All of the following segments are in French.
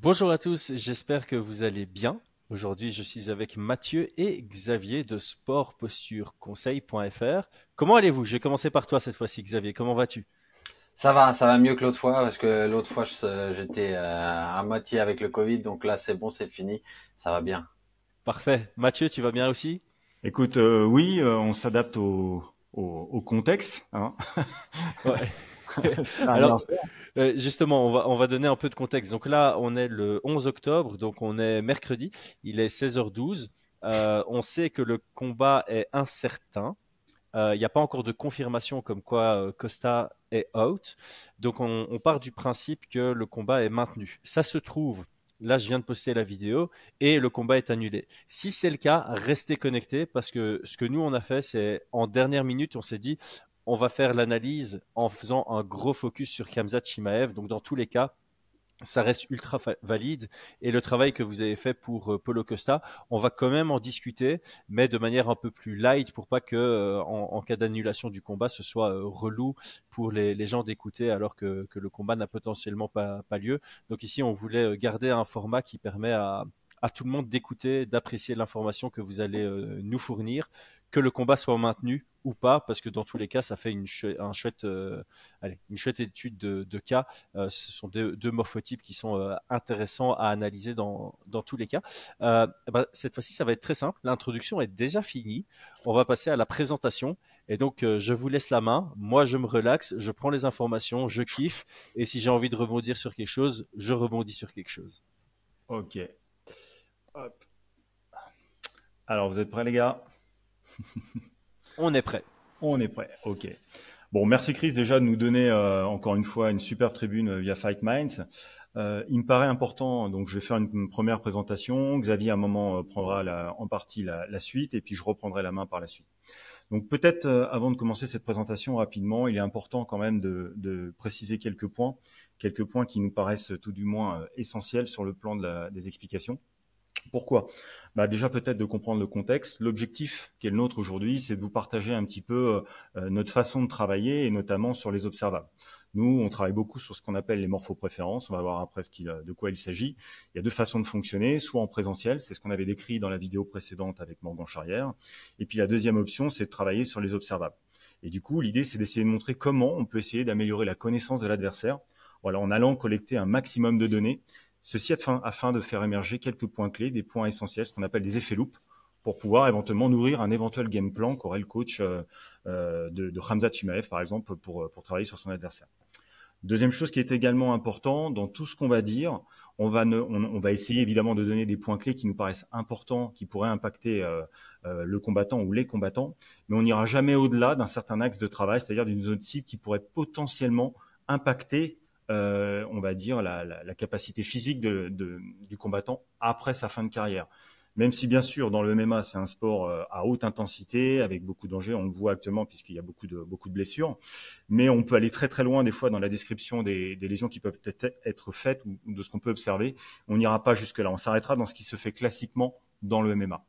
Bonjour à tous, j'espère que vous allez bien. Aujourd'hui, je suis avec Mathieu et Xavier de sportpostureconseil.fr. Comment allez-vous Je vais commencer par toi cette fois-ci, Xavier. Comment vas-tu Ça va, ça va mieux que l'autre fois parce que l'autre fois, j'étais euh, à moitié avec le Covid. Donc là, c'est bon, c'est fini. Ça va bien. Parfait. Mathieu, tu vas bien aussi Écoute, euh, oui, euh, on s'adapte au, contexte. Hein. ouais. Ah, Alors, euh, justement, on va, donner un peu de contexte. Donc là, on est le 11 octobre, donc on est mercredi, il est 16h12. Euh, on sait que le combat est incertain. Euh, il n'y a pas encore de confirmation comme quoi Costa est out. Donc on, on part du principe que le combat est maintenu. Ça se trouve là je viens de poster la vidéo et le combat est annulé. Si c'est le cas, restez connectés parce que ce que nous on a fait, c'est en dernière minute, on s'est dit on va faire l'analyse en faisant un gros focus sur Kamzat Chimaev. Donc, dans tous les cas, ça reste ultra valide et le travail que vous avez fait pour euh, Polo Costa, on va quand même en discuter, mais de manière un peu plus light pour pas que euh, en, cas d'annulation du combat, ce soit euh, relou pour les, gens d'écouter alors que, le combat n'a potentiellement pas, lieu. Donc ici, on voulait garder un format qui permet à tout le monde d'écouter, d'apprécier l'information que vous allez nous fournir que le combat soit maintenu ou pas, parce que dans tous les cas, ça fait une, chouette, euh, étude de, cas. Euh, ce sont deux, morphotypes qui sont euh, intéressants à analyser dans, tous les cas. Bah, cette fois-ci, ça va être très simple. L'introduction est déjà finie. On va passer à la présentation. Et donc, je vous laisse la main. Moi, je me relaxe, je prends les informations, je kiffe. Et si j'ai envie de rebondir sur quelque chose, je rebondis sur quelque chose. Ok. Alors, vous êtes prêts, les gars on est prêt. On est prêt, ok. Bon, merci Chris déjà de nous donner euh, encore une fois une super tribune euh, via Fight Minds. Euh, il me paraît important, donc je vais faire une, première présentation. Xavier, à un moment, prendra en partie la, suite et puis je reprendrai la main par la suite. Donc peut-être avant de commencer cette présentation rapidement, il est important quand même de, préciser quelques points, quelques points qui nous paraissent tout du moins essentiels sur le plan des explications. Pourquoi bah Déjà peut-être de comprendre le contexte. L'objectif qui est le nôtre aujourd'hui, c'est de vous partager un petit peu euh, notre façon de travailler et notamment sur les observables. Nous, on travaille beaucoup sur ce qu'on appelle les morphopréférences. On va voir après ce de quoi il s'agit. Il y a deux façons de fonctionner, soit en présentiel, c'est ce qu'on avait décrit dans la vidéo précédente avec Morgan Charrière. Et puis la deuxième option, c'est de travailler sur les observables. Et du coup, l'idée, c'est d'essayer de montrer comment on peut essayer d'améliorer la connaissance de l'adversaire voilà, en allant collecter un maximum de données Ceci afin, afin de faire émerger quelques points clés, des points essentiels, ce qu'on appelle des effets loupes, pour pouvoir éventuellement nourrir un éventuel game plan qu'aurait le coach euh, euh, de, de Hamza Chimaev, par exemple, pour, euh, pour travailler sur son adversaire. Deuxième chose qui est également important dans tout ce qu'on va dire, on va, on, va, essayer évidemment de donner des points clés qui nous paraissent importants, qui pourraient impacter le combattant ou les combattants, mais on n'ira jamais au-delà d'un certain axe de travail, c'est-à-dire d'une zone cible qui pourrait potentiellement impacter euh, on va dire, la, capacité physique du combattant après sa fin de carrière. Même si, bien sûr, dans le MMA, c'est un sport euh, à haute intensité, avec beaucoup de dangers, on le voit actuellement puisqu'il y a beaucoup de, beaucoup de blessures, mais on peut aller très très loin des fois dans la description des, des lésions qui peuvent être faites ou de ce qu'on peut observer. On n'ira pas jusque-là, on s'arrêtera dans ce qui se fait classiquement dans le MMA.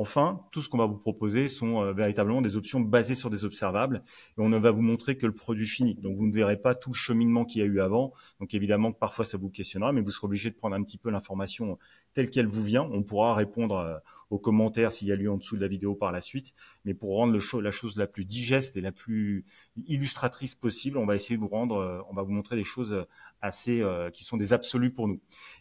Enfin, tout ce qu'on va vous proposer sont euh, véritablement des options basées sur des observables et on ne va vous montrer que le produit fini. Donc, vous ne verrez pas tout le cheminement qu'il y a eu avant. Donc, évidemment, parfois, ça vous questionnera, mais vous serez obligé de prendre un petit peu l'information telle qu'elle vous vient. On pourra répondre euh, aux commentaires s'il y a lieu en dessous de la vidéo par la suite. Mais pour rendre la chose la plus digeste et la plus illustratrice possible, on va essayer de vous rendre, euh, on va vous montrer les choses assez, euh, qui sont des absolus pour nous.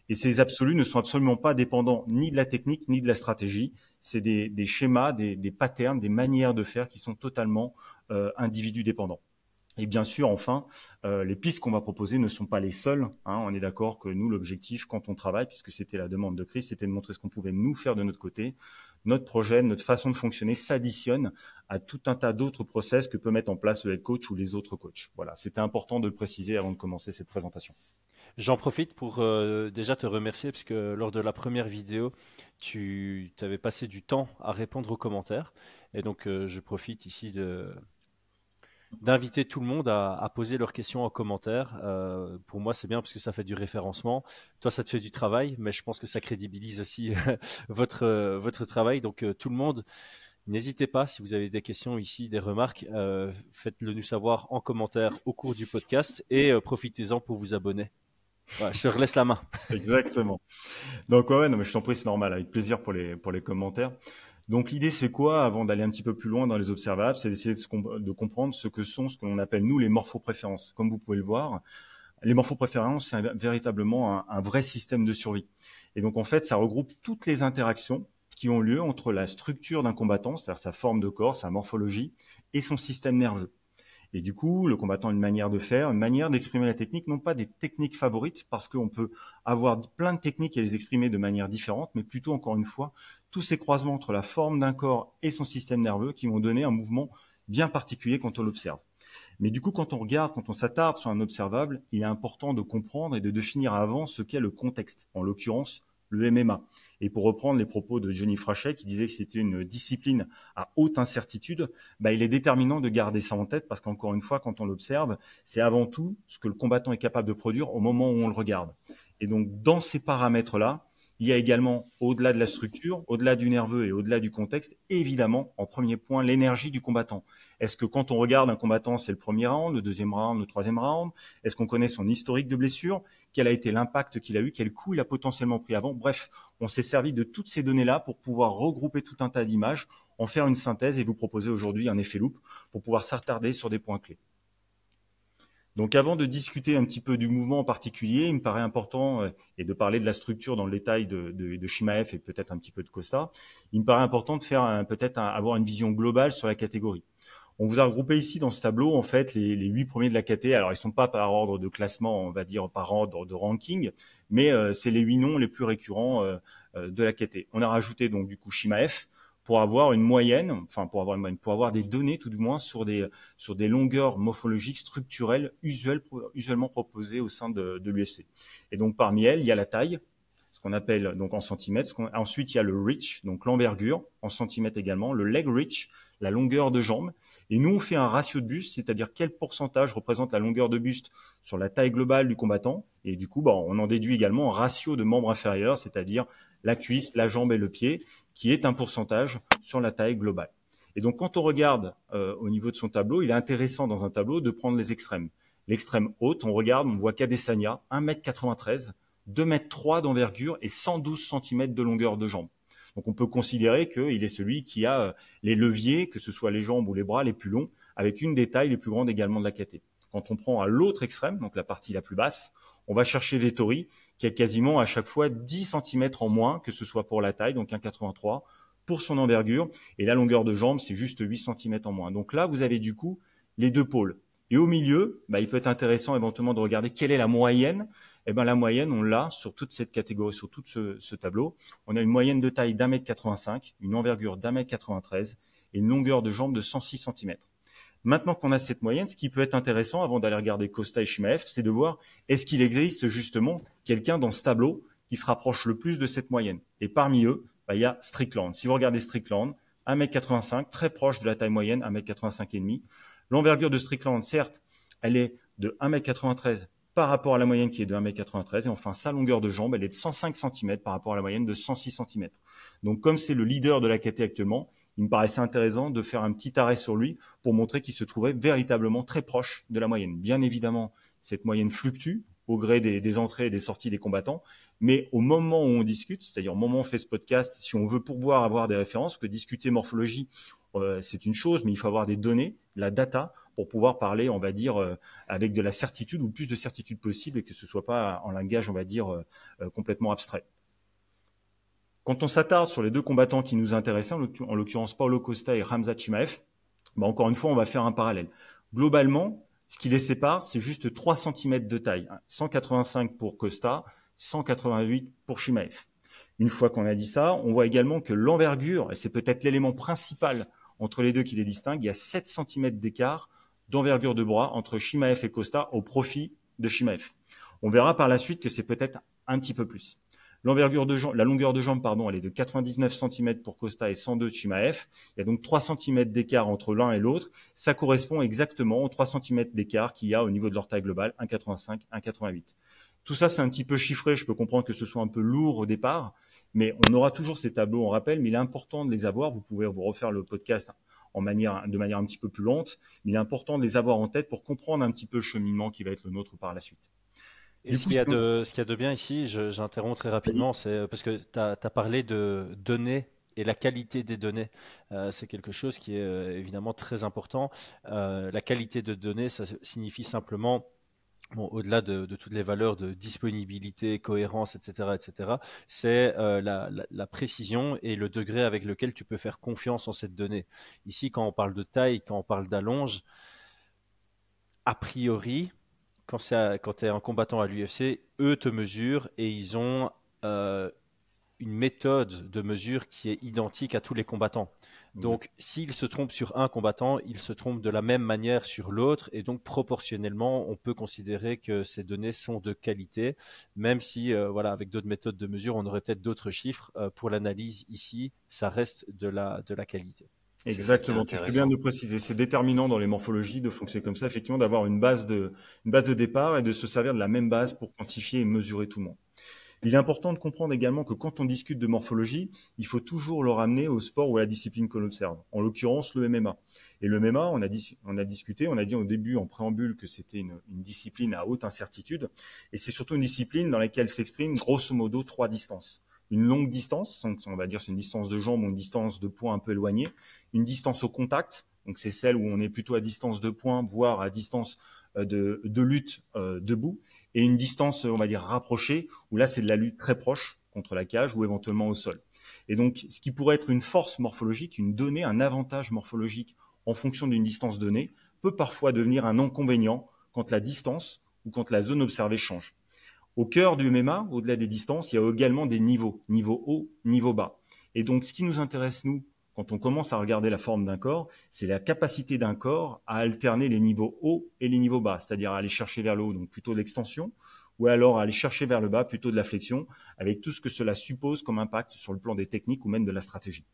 Et ces absolus ne sont absolument pas dépendants ni de la technique ni de la stratégie. C'est des, schémas, des, des, patterns, des manières de faire qui sont totalement euh, dépendants. Et bien sûr, enfin, euh, les pistes qu'on va proposer ne sont pas les seules. Hein. On est d'accord que nous, l'objectif, quand on travaille, puisque c'était la demande de crise, c'était de montrer ce qu'on pouvait nous faire de notre côté, notre projet, notre façon de fonctionner s'additionne à tout un tas d'autres process que peut mettre en place le head coach ou les autres coachs. Voilà, c'était important de le préciser avant de commencer cette présentation. J'en profite pour euh, déjà te remercier parce que lors de la première vidéo, tu avais passé du temps à répondre aux commentaires. Et donc, euh, je profite ici de, d'inviter tout le monde à, poser leurs questions en commentaire. Euh, pour moi, c'est bien parce que ça fait du référencement. Toi, ça te fait du travail, mais je pense que ça crédibilise aussi euh, votre, euh, votre travail. Donc, tout le monde, n'hésitez pas, si vous avez des questions ici, des remarques, faites-le nous savoir en commentaire au cours du podcast et profitez-en pour vous abonner. je te relaisse la main. Exactement. Donc, ouais, non, mais je t'en prie, c'est normal, avec plaisir pour les, pour les commentaires. Donc l'idée, c'est quoi, avant d'aller un petit peu plus loin dans les observables, c'est d'essayer de, comprendre ce que sont ce qu'on appelle, nous, les morphopréférences. Comme vous pouvez le voir, les morphopréférences, c'est véritablement un, un, vrai système de survie. Et donc, en fait, ça regroupe toutes les interactions qui ont lieu entre la structure d'un combattant, c'est-à-dire sa forme de corps, sa morphologie, et son système nerveux. Et du coup, le combattant a une manière de faire, une manière d'exprimer la technique, non pas des techniques favorites, parce qu'on peut avoir plein de techniques et les exprimer de manière différente, mais plutôt, encore une fois, tous ces croisements entre la forme d'un corps et son système nerveux qui vont donner un mouvement bien particulier quand on l'observe. Mais du coup, quand on regarde, quand on s'attarde sur un observable, il est important de comprendre et de définir avant ce qu'est le contexte, en l'occurrence le MMA. Et pour reprendre les propos de Johnny Frachet, qui disait que c'était une discipline à haute incertitude, bah, il est déterminant de garder ça en tête parce qu'encore une fois, quand on l'observe, c'est avant tout ce que le combattant est capable de produire au moment où on le regarde. Et donc, dans ces paramètres-là, il y a également, au-delà de la structure, au-delà du nerveux et au-delà du contexte, évidemment, en premier point, l'énergie du combattant. Est-ce que quand on regarde un combattant, c'est le premier round, le deuxième round, le troisième round Est-ce qu'on connaît son historique de blessure Quel a été l'impact qu'il a eu Quel coup il a potentiellement pris avant Bref, on s'est servi de toutes ces données-là pour pouvoir regrouper tout un tas d'images, en faire une synthèse et vous proposer aujourd'hui un effet loop pour pouvoir s'attarder sur des points clés. Donc avant de discuter un petit peu du mouvement en particulier, il me paraît important, euh, et de parler de la structure dans le détail de, de, de et peut-être un petit peu de Costa, il me paraît important de faire peut-être avoir une vision globale sur la catégorie. On vous a regroupé ici dans ce tableau en fait les, huit premiers de la KT. Alors ils sont pas par ordre de classement, on va dire par ordre de ranking, mais euh, c'est les huit noms les plus récurrents euh, de la KT. On a rajouté donc du coup Shimaef, pour avoir une moyenne, enfin pour avoir une pour avoir des données tout du moins sur des sur des longueurs morphologiques structurelles usuellement proposées au sein de, de l'UFC. Et donc parmi elles, il y a la taille, ce qu'on appelle donc en centimètres. Ensuite, il y a le reach, donc l'envergure en centimètres également, le leg reach, la longueur de jambe, et nous, on fait un ratio de buste, c'est-à-dire quel pourcentage représente la longueur de buste sur la taille globale du combattant. Et du coup, bah, on en déduit également un ratio de membres inférieurs, c'est-à-dire la cuisse, la jambe et le pied, qui est un pourcentage sur la taille globale. Et donc, quand on regarde euh, au niveau de son tableau, il est intéressant dans un tableau de prendre les extrêmes. L'extrême haute, on regarde, on voit Kadesania, 1m93, 2m3 d'envergure et 112 cm de longueur de jambe. Donc on peut considérer qu'il est celui qui a euh, les leviers, que ce soit les jambes ou les bras les plus longs, avec une des tailles les plus grandes également de la caté. Quand on prend à l'autre extrême, donc la partie la plus basse, on va chercher Vettori qui a quasiment à chaque fois 10 cm en moins, que ce soit pour la taille, donc 1,83, pour son envergure, et la longueur de jambe, c'est juste 8 cm en moins. Donc là, vous avez du coup les deux pôles. Et au milieu, bah, il peut être intéressant éventuellement de regarder quelle est la moyenne eh ben, la moyenne, on l'a sur toute cette catégorie, sur tout ce, tableau. On a une moyenne de taille d'un mètre 85, une envergure d'un mètre 93 et une longueur de jambe de 106 cm. Maintenant qu'on a cette moyenne, ce qui peut être intéressant avant d'aller regarder Costa et Shimaev, c'est de voir est-ce qu'il existe justement quelqu'un dans ce tableau qui se rapproche le plus de cette moyenne. Et parmi eux, bah, il y a Strickland. Si vous regardez Strickland, 1m85, très proche de la taille moyenne, 1m85 et demi. L'envergure de Strickland, certes, elle est de 1m93 par rapport à la moyenne qui est de 1m93. Et enfin, sa longueur de jambe, elle est de 105 cm par rapport à la moyenne de 106 cm. Donc comme c'est le leader de la KT actuellement, il me paraissait intéressant de faire un petit arrêt sur lui pour montrer qu'il se trouvait véritablement très proche de la moyenne. Bien évidemment, cette moyenne fluctue au gré des, entrées et des sorties des combattants. Mais au moment où on discute, c'est-à-dire au moment où on fait ce podcast, si on veut pouvoir avoir des références, que discuter morphologie, euh, c'est une chose, mais il faut avoir des données, la data pour pouvoir parler, on va dire, euh, avec de la certitude ou plus de certitude possible et que ce soit pas en langage, on va dire, euh, euh, complètement abstrait. Quand on s'attarde sur les deux combattants qui nous intéressent, en l'occurrence Paolo Costa et Ramza Chimaev, bah, encore une fois, on va faire un parallèle. Globalement, ce qui les sépare, c'est juste 3 cm de taille. 185 hein, pour Costa, 188 pour Chimaev. Une fois qu'on a dit ça, on voit également que l'envergure, et c'est peut-être l'élément principal entre les deux qui les distingue, il y a 7 cm d'écart d'envergure de bras entre F et Costa au profit de F. On verra par la suite que c'est peut-être un petit peu plus. L'envergure de la longueur de jambe, pardon, elle est de 99 cm pour Costa et 102 de F. Il y a donc 3 cm d'écart entre l'un et l'autre. Ça correspond exactement aux 3 cm d'écart qu'il y a au niveau de leur taille globale, 1,85, 1,88. Tout ça, c'est un petit peu chiffré. Je peux comprendre que ce soit un peu lourd au départ, mais on aura toujours ces tableaux en rappel, mais il est important de les avoir. Vous pouvez vous refaire le podcast manière, de manière un petit peu plus lente. Mais il est important de les avoir en tête pour comprendre un petit peu le cheminement qui va être le nôtre par la suite. Et ce qu'il y, a de, de bien ici, j'interromps très rapidement, c'est euh, parce que tu as, parlé de données et la qualité des données. Euh, c'est quelque chose qui est euh, évidemment très important. la qualité de données, ça signifie simplement au-delà de, toutes les valeurs de disponibilité, cohérence, etc., etc., c'est euh, la, précision et le degré avec lequel tu peux faire confiance en cette donnée. Ici, quand on parle de taille, quand on parle d'allonge, a priori, quand, tu es un combattant à l'UFC, eux te mesurent et ils ont euh, une méthode de mesure qui est identique à tous les combattants. Donc, s'il se trompe sur un combattant, il se trompe de la même manière sur l'autre, et donc proportionnellement, on peut considérer que ces données sont de qualité, même si, euh, voilà, avec d'autres méthodes de mesure, on aurait peut-être d'autres chiffres euh, pour l'analyse ici. Ça reste de la qualité. Exactement, tu peux bien de préciser. C'est déterminant dans les morphologies de fonctionner comme ça, effectivement, d'avoir une base de une base de départ et de se servir de la même base pour quantifier et mesurer tout le monde. Il est important de comprendre également que quand on discute de morphologie, il faut toujours le ramener au sport ou à la discipline qu'on observe, en l'occurrence le MMA. Et le MMA, on a, on a discuté, on a dit au début en préambule que c'était une, discipline à haute incertitude, et c'est surtout une discipline dans laquelle s'expriment grosso modo trois distances. Une longue distance, on va dire c'est une distance de jambes ou une distance de points un peu éloignée, une distance au contact, donc c'est celle où on est plutôt à distance de points, voire à distance euh, de, lutte euh, debout et une distance, on va dire, rapprochée, où là, c'est de la lutte très proche contre la cage ou éventuellement au sol. Et donc, ce qui pourrait être une force morphologique, une donnée, un avantage morphologique en fonction d'une distance donnée, peut parfois devenir un inconvénient quand la distance ou quand la zone observée change. Au cœur du MMA, au-delà des distances, il y a également des niveaux, niveau haut, niveau bas. Et donc, ce qui nous intéresse, nous, quand on commence à regarder la forme d'un corps, c'est la capacité d'un corps à alterner les niveaux haut et les niveaux bas, c'est-à-dire à aller chercher vers le haut, donc plutôt de l'extension, ou alors à aller chercher vers le bas, plutôt de la flexion, avec tout ce que cela suppose comme impact sur le plan des techniques ou même de la stratégie.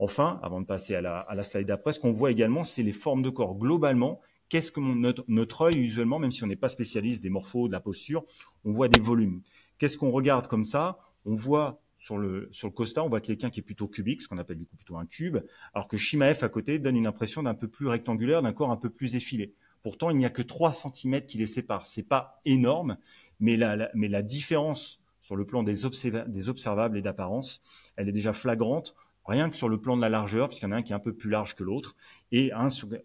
Enfin, avant de passer à la, slide d'après, ce qu'on voit également, c'est les formes de corps globalement. Qu'est-ce que notre, notre œil, usuellement, même si on n'est pas spécialiste des morphos, de la posture, on voit des volumes. Qu'est-ce qu'on regarde comme ça On voit sur le, sur le Costa, on voit quelqu'un qui est plutôt cubique, ce qu'on appelle du coup plutôt un cube, alors que F, à côté donne une impression d'un peu plus rectangulaire, d'un corps un peu plus effilé. Pourtant, il n'y a que 3 cm qui les séparent. C'est pas énorme, mais la, mais la différence sur le plan des, des observables et d'apparence, elle est déjà flagrante, rien que sur le plan de la largeur, puisqu'il y en a un qui est un peu plus large que l'autre, et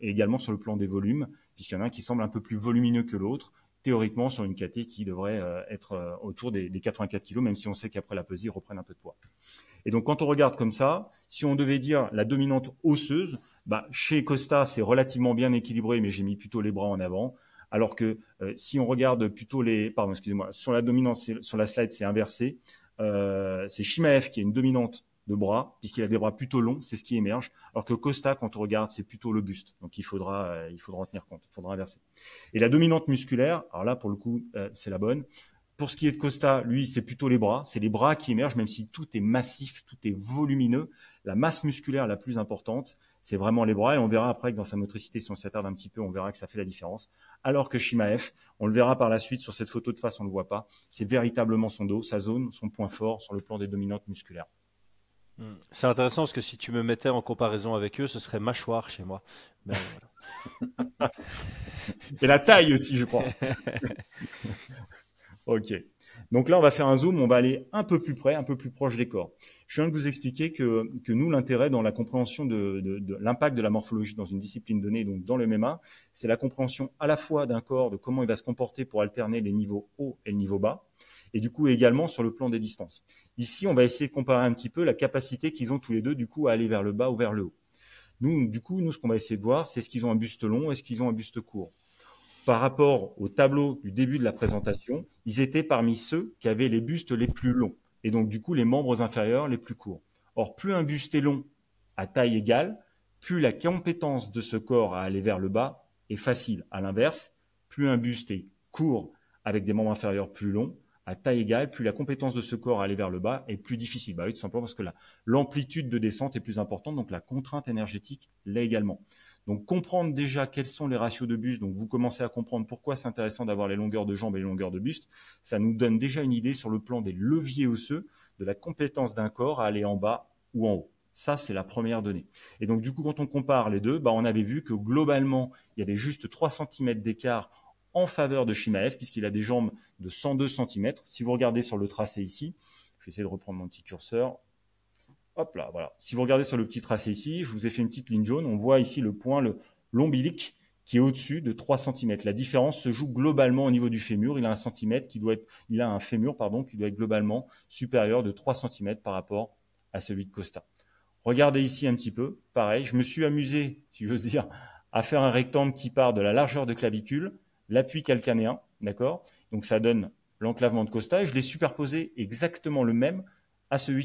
également sur le plan des volumes, puisqu'il y en a un qui semble un peu plus volumineux que l'autre, théoriquement sur une KT qui devrait euh, être euh, autour des, 84 kg, même si on sait qu'après la pesée, ils reprennent un peu de poids. Et donc quand on regarde comme ça, si on devait dire la dominante osseuse, bah, chez Costa, c'est relativement bien équilibré, mais j'ai mis plutôt les bras en avant. Alors que euh, si on regarde plutôt les, pardon, excusez-moi, sur la dominante, sur la slide, c'est inversé. c'est Shimaev qui est une dominante de bras, puisqu'il a des bras plutôt longs, c'est ce qui émerge. Alors que Costa, quand on regarde, c'est plutôt le buste. Donc il faudra, euh, il faudra en tenir compte, il faudra inverser. Et la dominante musculaire, alors là pour le coup, euh, c'est la bonne. Pour ce qui est de Costa, lui, c'est plutôt les bras. C'est les bras qui émergent, même si tout est massif, tout est volumineux. La masse musculaire la plus importante, c'est vraiment les bras. Et on verra après que dans sa motricité, si on s'attarde un petit peu, on verra que ça fait la différence. Alors que F, on le verra par la suite sur cette photo de face, on ne le voit pas. C'est véritablement son dos, sa zone, son point fort sur le plan des dominantes musculaires. Mm. C'est intéressant parce que si tu me mettais en comparaison avec eux, ce serait mâchoire chez moi. Et la taille aussi, je crois. ok. Donc là, on va faire un zoom, on va aller un peu plus près, un peu plus proche des corps. Je viens de vous expliquer que, nous, l'intérêt dans la compréhension de, l'impact de la morphologie dans une discipline donnée, donc dans le MMA, c'est la compréhension à la fois d'un corps, de comment il va se comporter pour alterner les niveaux hauts et le niveau bas, et du coup également sur le plan des distances. Ici, on va essayer de comparer un petit peu la capacité qu'ils ont tous les deux du coup à aller vers le bas ou vers le haut. Nous, du coup, nous, ce qu'on va essayer de voir, c'est ce qu'ils ont un buste long, est-ce qu'ils ont un buste court. Par rapport au tableau du début de la présentation, ils étaient parmi ceux qui avaient les bustes les plus longs, et donc du coup les membres inférieurs les plus courts. Or, plus un buste est long à taille égale, plus la compétence de ce corps à aller vers le bas est facile. À l'inverse, plus un buste est court avec des membres inférieurs plus longs, à taille égale, plus la compétence de ce corps à aller vers le bas est plus difficile. Bah tout simplement parce que l'amplitude de descente est plus importante, donc la contrainte énergétique l'est également. Donc comprendre déjà quels sont les ratios de buste, donc vous commencez à comprendre pourquoi c'est intéressant d'avoir les longueurs de jambes et les longueurs de buste, ça nous donne déjà une idée sur le plan des leviers osseux de la compétence d'un corps à aller en bas ou en haut. Ça, c'est la première donnée. Et donc, du coup, quand on compare les deux, bah, on avait vu que globalement, il y avait juste 3 cm d'écart en faveur de Shimaev, puisqu'il a des jambes de 102 cm. Si vous regardez sur le tracé ici, je vais essayer de reprendre mon petit curseur. Hop là, voilà. Si vous regardez sur le petit tracé ici, je vous ai fait une petite ligne jaune. On voit ici le point, l'ombilic, qui est au-dessus de 3 cm. La différence se joue globalement au niveau du fémur. Il a un centimètre qui doit être, il a un fémur, pardon, qui doit être globalement supérieur de 3 cm par rapport à celui de Costa. Regardez ici un petit peu. Pareil, je me suis amusé, si j'ose dire, à faire un rectangle qui part de la largeur de clavicule l'appui calcanéen, d'accord Donc ça donne l'enclavement de Costa, et je l'ai superposé exactement le même à ce de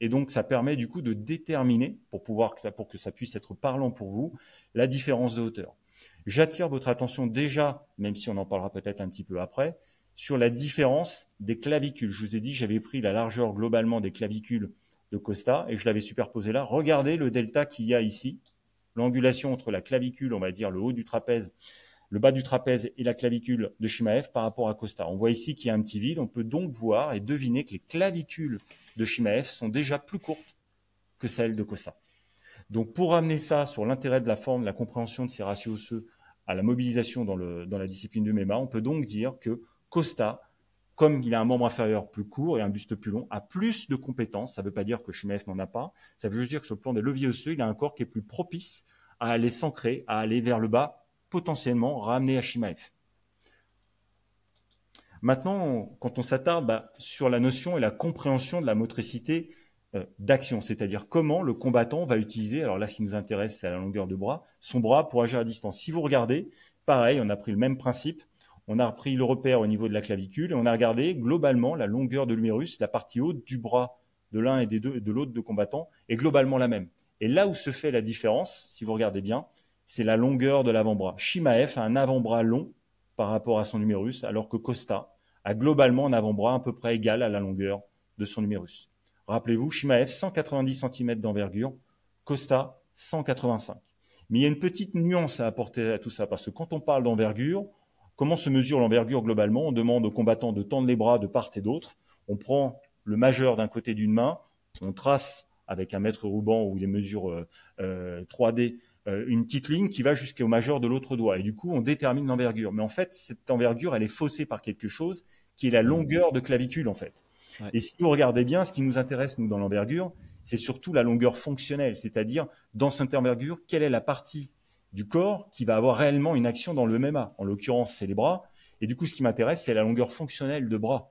Et donc ça permet du coup de déterminer, pour, pouvoir que ça, pour que ça puisse être parlant pour vous, la différence de hauteur. J'attire votre attention déjà, même si on en parlera peut-être un petit peu après, sur la différence des clavicules. Je vous ai dit, j'avais pris la largeur globalement des clavicules de Costa et je l'avais superposé là. Regardez le delta qu'il y a ici, l'angulation entre la clavicule, on va dire le haut du trapèze, le bas du trapèze et la clavicule de f par rapport à Costa. On voit ici qu'il y a un petit vide. On peut donc voir et deviner que les clavicules de Shimaev sont déjà plus courtes que celles de Costa. Donc pour amener ça sur l'intérêt de la forme, la compréhension de ces ratios osseux à la mobilisation dans, le, dans la discipline de MEMA, on peut donc dire que Costa, comme il a un membre inférieur plus court et un buste plus long, a plus de compétences. Ça ne veut pas dire que Shimaev n'en a pas. Ça veut juste dire que sur le plan des leviers osseux, il a un corps qui est plus propice à aller s'ancrer, à aller vers le bas potentiellement ramener à Shimaev. Maintenant, quand on s'attarde bah, sur la notion et la compréhension de la motricité euh, d'action, c'est-à-dire comment le combattant va utiliser, alors là ce qui nous intéresse c'est la longueur de bras, son bras pour agir à distance. Si vous regardez, pareil, on a pris le même principe, on a repris le repère au niveau de la clavicule et on a regardé globalement la longueur de l'humérus, la partie haute du bras de l'un et des deux, de l'autre de combattant est globalement la même. Et là où se fait la différence, si vous regardez bien, c'est la longueur de l'avant-bras. Shimaev a un avant-bras long par rapport à son numérus, alors que Costa a globalement un avant-bras à peu près égal à la longueur de son numérus. Rappelez-vous, Shimaev 190 cm d'envergure, Costa 185. Mais il y a une petite nuance à apporter à tout ça, parce que quand on parle d'envergure, comment se mesure l'envergure globalement On demande aux combattants de tendre les bras de part et d'autre. On prend le majeur d'un côté d'une main, on trace avec un mètre ruban ou des mesures euh, euh, 3D euh, une petite ligne qui va jusqu'au majeur de l'autre doigt. Et du coup, on détermine l'envergure. Mais en fait, cette envergure, elle est faussée par quelque chose qui est la longueur de clavicule, en fait. Et si vous regardez bien, ce qui nous intéresse, nous, dans l'envergure, c'est surtout la longueur fonctionnelle, c'est-à-dire, dans cette envergure, quelle est la partie du corps qui va avoir réellement une action dans le MMA. En l'occurrence, c'est les bras. Et du coup, ce qui m'intéresse, c'est la longueur fonctionnelle de bras.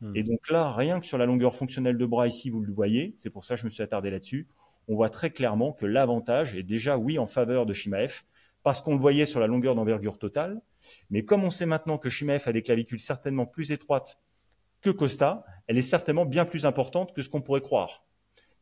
Hmm. Et donc là, rien que sur la longueur fonctionnelle de bras, ici, vous le voyez, c'est pour ça que je me suis attardé là-dessus, on voit très clairement que l'avantage est déjà, oui, en faveur de Shimaef, parce qu'on le voyait sur la longueur d'envergure totale, mais comme on sait maintenant que Shimaef a des clavicules certainement plus étroites que Costa, elle est certainement bien plus importante que ce qu'on pourrait croire.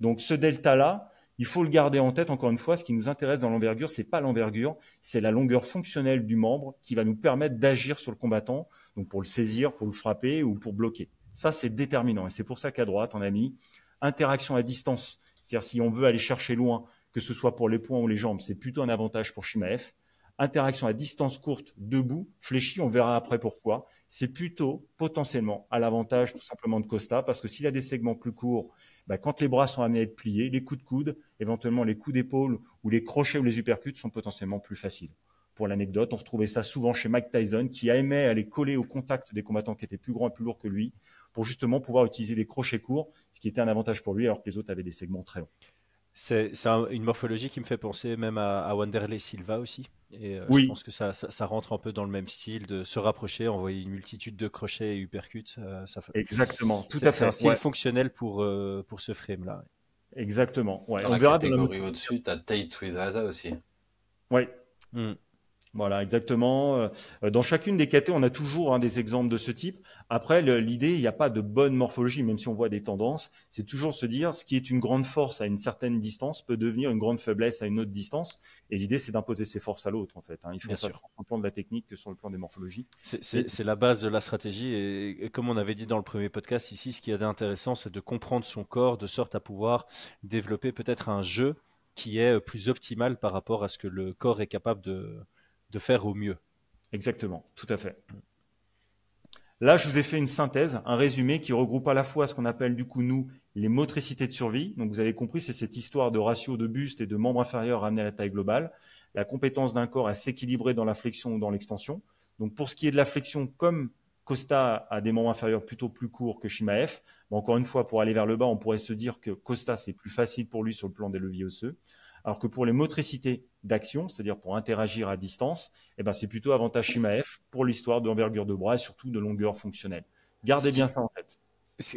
Donc ce delta-là, il faut le garder en tête, encore une fois, ce qui nous intéresse dans l'envergure, ce n'est pas l'envergure, c'est la longueur fonctionnelle du membre qui va nous permettre d'agir sur le combattant, donc pour le saisir, pour le frapper ou pour bloquer. Ça, c'est déterminant. Et c'est pour ça qu'à droite, on a mis interaction à distance. C'est-à-dire si on veut aller chercher loin, que ce soit pour les poings ou les jambes, c'est plutôt un avantage pour F. Interaction à distance courte, debout, fléchie, on verra après pourquoi. C'est plutôt potentiellement à l'avantage tout simplement de Costa, parce que s'il a des segments plus courts, bah, quand les bras sont amenés à être pliés, les coups de coude, éventuellement les coups d'épaule ou les crochets ou les uppercuts sont potentiellement plus faciles. Pour l'anecdote, on retrouvait ça souvent chez Mike Tyson, qui aimait aller coller au contact des combattants qui étaient plus grands et plus lourds que lui, pour justement pouvoir utiliser des crochets courts, ce qui était un avantage pour lui, alors que les autres avaient des segments très longs. C'est une morphologie qui me fait penser même à, Wanderley Silva aussi. Et euh, oui. je pense que ça, ça, rentre un peu dans le même style de se rapprocher, envoyer une multitude de crochets et uppercuts. Euh, ça fait... Exactement, tout à fait. C'est un style fonctionnel pour, euh, pour ce frame-là. Exactement. On verra au-dessus, tu as Tate Aza aussi. Oui. Hmm. Voilà, exactement. Euh, dans chacune des catés, on a toujours un hein, des exemples de ce type. Après, l'idée, il n'y a pas de bonne morphologie, même si on voit des tendances. C'est toujours se dire ce qui est une grande force à une certaine distance peut devenir une grande faiblesse à une autre distance. Et l'idée, c'est d'imposer ses forces à l'autre, en fait. Hein. Il faut sur le plan de la technique que sur le plan des morphologies. C'est la base de la stratégie. Et, comme on avait dit dans le premier podcast ici, ce qui est intéressant, c'est de comprendre son corps de sorte à pouvoir développer peut-être un jeu qui est euh, plus optimal par rapport à ce que le corps est capable de de faire au mieux. Exactement, tout à fait. Là, je vous ai fait une synthèse, un résumé qui regroupe à la fois ce qu'on appelle du coup nous les motricités de survie. Donc vous avez compris, c'est cette histoire de ratio de buste et de membres inférieurs ramenés à la taille globale. La compétence d'un corps à s'équilibrer dans la flexion ou dans l'extension. Donc pour ce qui est de la flexion, comme Costa a des membres inférieurs plutôt plus courts que Shima mais encore une fois, pour aller vers le bas, on pourrait se dire que Costa, c'est plus facile pour lui sur le plan des leviers osseux. Alors que pour les motricités, d'action, c'est-à-dire pour interagir à distance, eh ben, c'est plutôt avantage Shimaef pour l'histoire de de bras et surtout de longueur fonctionnelle. Gardez bien ça en tête.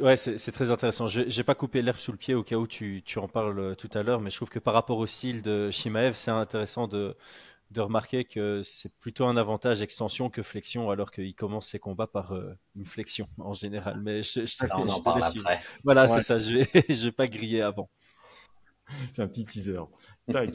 Ouais, c'est très intéressant. Je n'ai pas coupé l'herbe sous le pied au cas où tu, tu en parles euh, tout à l'heure, mais je trouve que par rapport au style de Shimaev, c'est intéressant de, de remarquer que c'est plutôt un avantage extension que flexion, alors qu'il commence ses combats par euh, une flexion en général. Mais je, Voilà, c'est ça. Je vais, vais pas griller avant. C'est un petit teaser. Tac.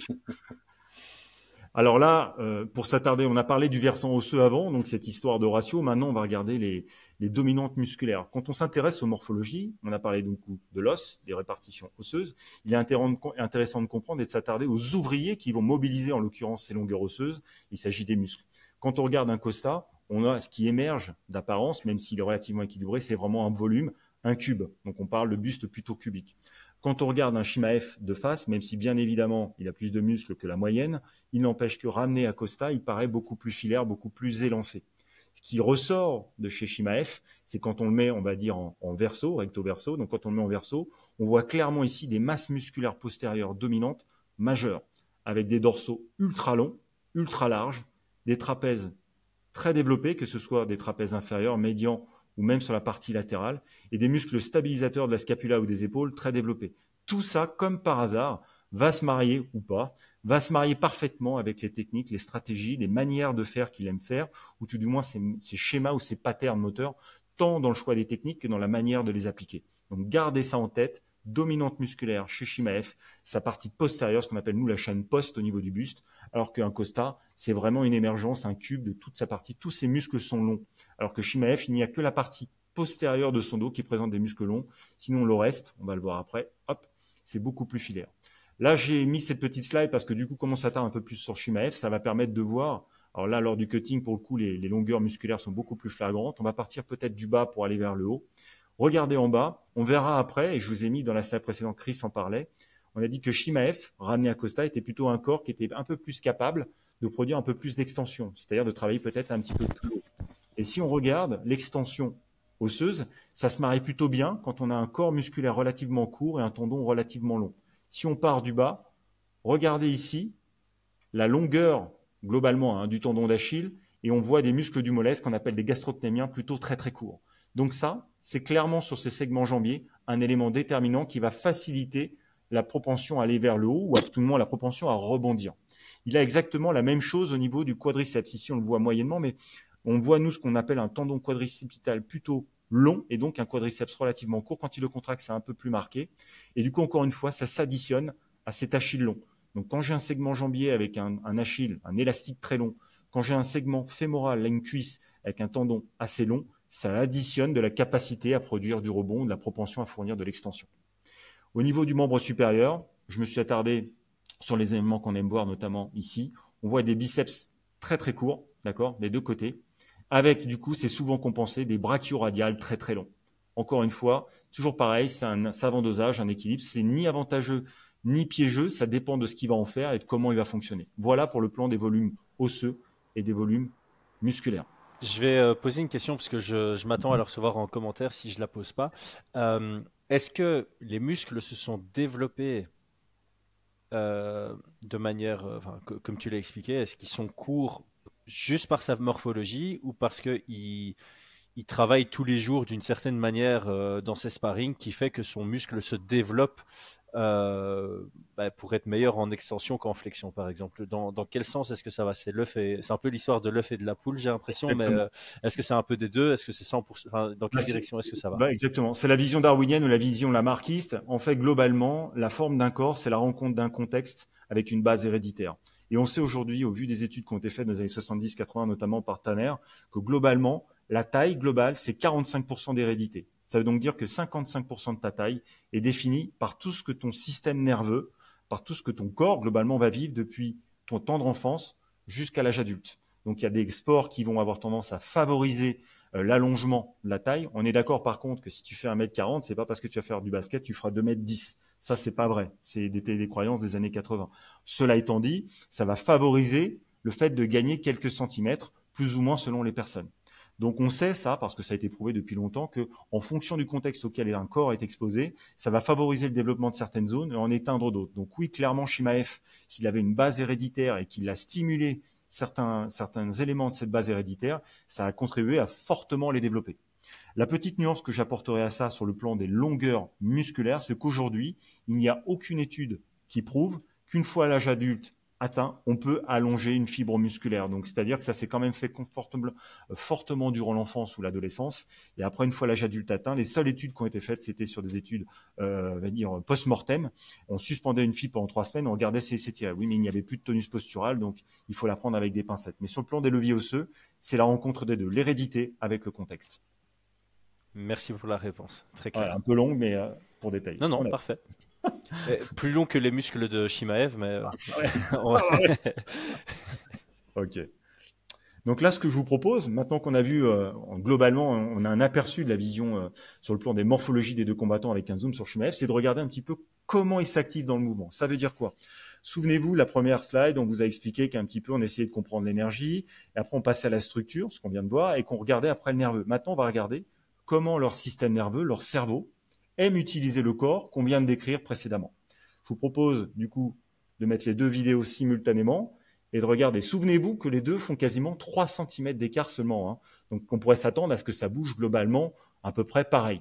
Alors là, euh, pour s'attarder, on a parlé du versant osseux avant, donc cette histoire de ratio. Maintenant, on va regarder les, les dominantes musculaires. Quand on s'intéresse aux morphologies, on a parlé donc de l'os, des répartitions osseuses. Il est intéressant de comprendre et de s'attarder aux ouvriers qui vont mobiliser, en l'occurrence, ces longueurs osseuses. Il s'agit des muscles. Quand on regarde un costa, on a ce qui émerge d'apparence, même s'il est relativement équilibré, c'est vraiment un volume, un cube. Donc on parle de buste plutôt cubique. Quand on regarde un Shima F de face, même si bien évidemment il a plus de muscles que la moyenne, il n'empêche que ramené à Costa, il paraît beaucoup plus filaire, beaucoup plus élancé. Ce qui ressort de chez Shima F, c'est quand on le met, on va dire, en, en, verso, recto verso. Donc quand on le met en verso, on voit clairement ici des masses musculaires postérieures dominantes majeures, avec des dorsaux ultra longs, ultra larges, des trapèzes très développés, que ce soit des trapèzes inférieurs, médians ou même sur la partie latérale, et des muscles stabilisateurs de la scapula ou des épaules très développés. Tout ça, comme par hasard, va se marier ou pas, va se marier parfaitement avec les techniques, les stratégies, les manières de faire qu'il aime faire, ou tout du moins ses, schémas ou ses patterns moteurs, tant dans le choix des techniques que dans la manière de les appliquer. Donc gardez ça en tête, dominante musculaire chez Shimaev, sa partie postérieure, ce qu'on appelle nous la chaîne post au niveau du buste, alors qu'un Costa, c'est vraiment une émergence, un cube de toute sa partie, tous ses muscles sont longs, alors que Shimaev, il n'y a que la partie postérieure de son dos qui présente des muscles longs, sinon le reste, on va le voir après, hop, c'est beaucoup plus filaire. Là, j'ai mis cette petite slide parce que du coup, comme on s'attarde un peu plus sur Shimaev, ça va permettre de voir alors là, lors du cutting, pour le coup, les, longueurs musculaires sont beaucoup plus flagrantes. On va partir peut-être du bas pour aller vers le haut. Regardez en bas, on verra après, et je vous ai mis dans la salle précédente, Chris en parlait, on a dit que Shimaef, ramené à Costa, était plutôt un corps qui était un peu plus capable de produire un peu plus d'extension, c'est-à-dire de travailler peut-être un petit peu plus haut. Et si on regarde l'extension osseuse, ça se marie plutôt bien quand on a un corps musculaire relativement court et un tendon relativement long. Si on part du bas, regardez ici la longueur globalement hein, du tendon d'Achille et on voit des muscles du mollet, qu'on appelle des gastrocnémiens, plutôt très très courts. Donc ça, c'est clairement sur ces segments jambiers un élément déterminant qui va faciliter la propension à aller vers le haut ou à tout le moins la propension à rebondir. Il a exactement la même chose au niveau du quadriceps. Ici, on le voit moyennement, mais on voit nous ce qu'on appelle un tendon quadricipital plutôt long et donc un quadriceps relativement court. Quand il le contracte, c'est un peu plus marqué. Et du coup, encore une fois, ça s'additionne à cet achille long. Donc quand j'ai un segment jambier avec un, achille, un élastique très long, quand j'ai un segment fémoral, là une cuisse avec un tendon assez long, ça additionne de la capacité à produire du rebond, de la propension à fournir de l'extension. Au niveau du membre supérieur, je me suis attardé sur les éléments qu'on aime voir, notamment ici. On voit des biceps très très courts, d'accord, des deux côtés, avec du coup, c'est souvent compensé des brachioradiales très très longs. Encore une fois, toujours pareil, c'est un savant dosage, un équilibre, c'est ni avantageux ni piégeux, ça dépend de ce qu'il va en faire et de comment il va fonctionner. Voilà pour le plan des volumes osseux et des volumes musculaires. Je vais euh, poser une question parce que je, m'attends à la recevoir en commentaire si je ne la pose pas. Euh, est-ce que les muscles se sont développés euh, de manière, comme tu l'as expliqué, est-ce qu'ils sont courts juste par sa morphologie ou parce qu'ils il travaille tous les jours d'une certaine manière dans ses sparring qui fait que son muscle se développe euh, bah, pour être meilleur en extension qu'en flexion, par exemple Dans, dans quel sens est-ce que ça va C'est l'œuf et c'est un peu l'histoire de l'œuf et de la poule, j'ai l'impression. Mais euh, est-ce que c'est un peu des deux Est-ce que c'est 100% enfin, Dans quelle bah, direction est-ce que ça va bah, Exactement. C'est la vision darwinienne ou la vision lamarckiste. En fait, globalement, la forme d'un corps, c'est la rencontre d'un contexte avec une base héréditaire. Et on sait aujourd'hui, au vu des études qui ont été faites dans les années 70-80, notamment par Tanner, que globalement, la taille globale, c'est 45% d'hérédité. Ça veut donc dire que 55% de ta taille est définie par tout ce que ton système nerveux, par tout ce que ton corps globalement va vivre depuis ton tendre enfance jusqu'à l'âge adulte. Donc il y a des sports qui vont avoir tendance à favoriser euh, l'allongement de la taille. On est d'accord par contre que si tu fais 1m40, c'est pas parce que tu vas faire du basket, tu feras 2m10. Ça c'est pas vrai, c'est des, des croyances des années 80. Cela étant dit, ça va favoriser le fait de gagner quelques centimètres plus ou moins selon les personnes. Donc on sait ça parce que ça a été prouvé depuis longtemps que en fonction du contexte auquel un corps est exposé, ça va favoriser le développement de certaines zones et en éteindre d'autres. Donc oui, clairement Shima F, s'il avait une base héréditaire et qu'il a stimulé certains certains éléments de cette base héréditaire, ça a contribué à fortement les développer. La petite nuance que j'apporterai à ça sur le plan des longueurs musculaires, c'est qu'aujourd'hui, il n'y a aucune étude qui prouve qu'une fois à l'âge adulte, atteint, on peut allonger une fibre musculaire. Donc, c'est-à-dire que ça s'est quand même fait confortable, euh, fortement durant l'enfance ou l'adolescence. Et après, une fois l'âge adulte atteint, les seules études qui ont été faites, c'était sur des études, euh, va dire, post-mortem. On suspendait une fibre pendant trois semaines, on regardait si elle Oui, mais il n'y avait plus de tonus postural, donc il faut la prendre avec des pincettes. Mais sur le plan des leviers osseux, c'est la rencontre des deux, l'hérédité avec le contexte. Merci pour la réponse. Très claire. un peu longue, mais euh, pour détail. Non, non, parfait. Euh, plus long que les muscles de Shimaev, mais. Euh, ok. Donc là, ce que je vous propose, maintenant qu'on a vu euh, globalement, on a un aperçu de la vision sur le plan des morphologies des deux combattants avec un zoom sur Shimaev, c'est de regarder un petit peu comment il s'activent dans le mouvement. Ça veut dire quoi Souvenez-vous, la première slide, on vous a expliqué qu'un petit peu, on essayait de comprendre l'énergie, et après on passait à la structure, ce qu'on vient de voir, et qu'on regardait après le nerveux. Maintenant, on va regarder comment leur système nerveux, leur cerveau, aime utiliser le corps qu'on vient de décrire précédemment. Je vous propose du coup de mettre les deux vidéos simultanément et de regarder. Souvenez-vous que les deux font quasiment 3 cm d'écart seulement. Hein. Donc on pourrait s'attendre à ce que ça bouge globalement à peu près pareil.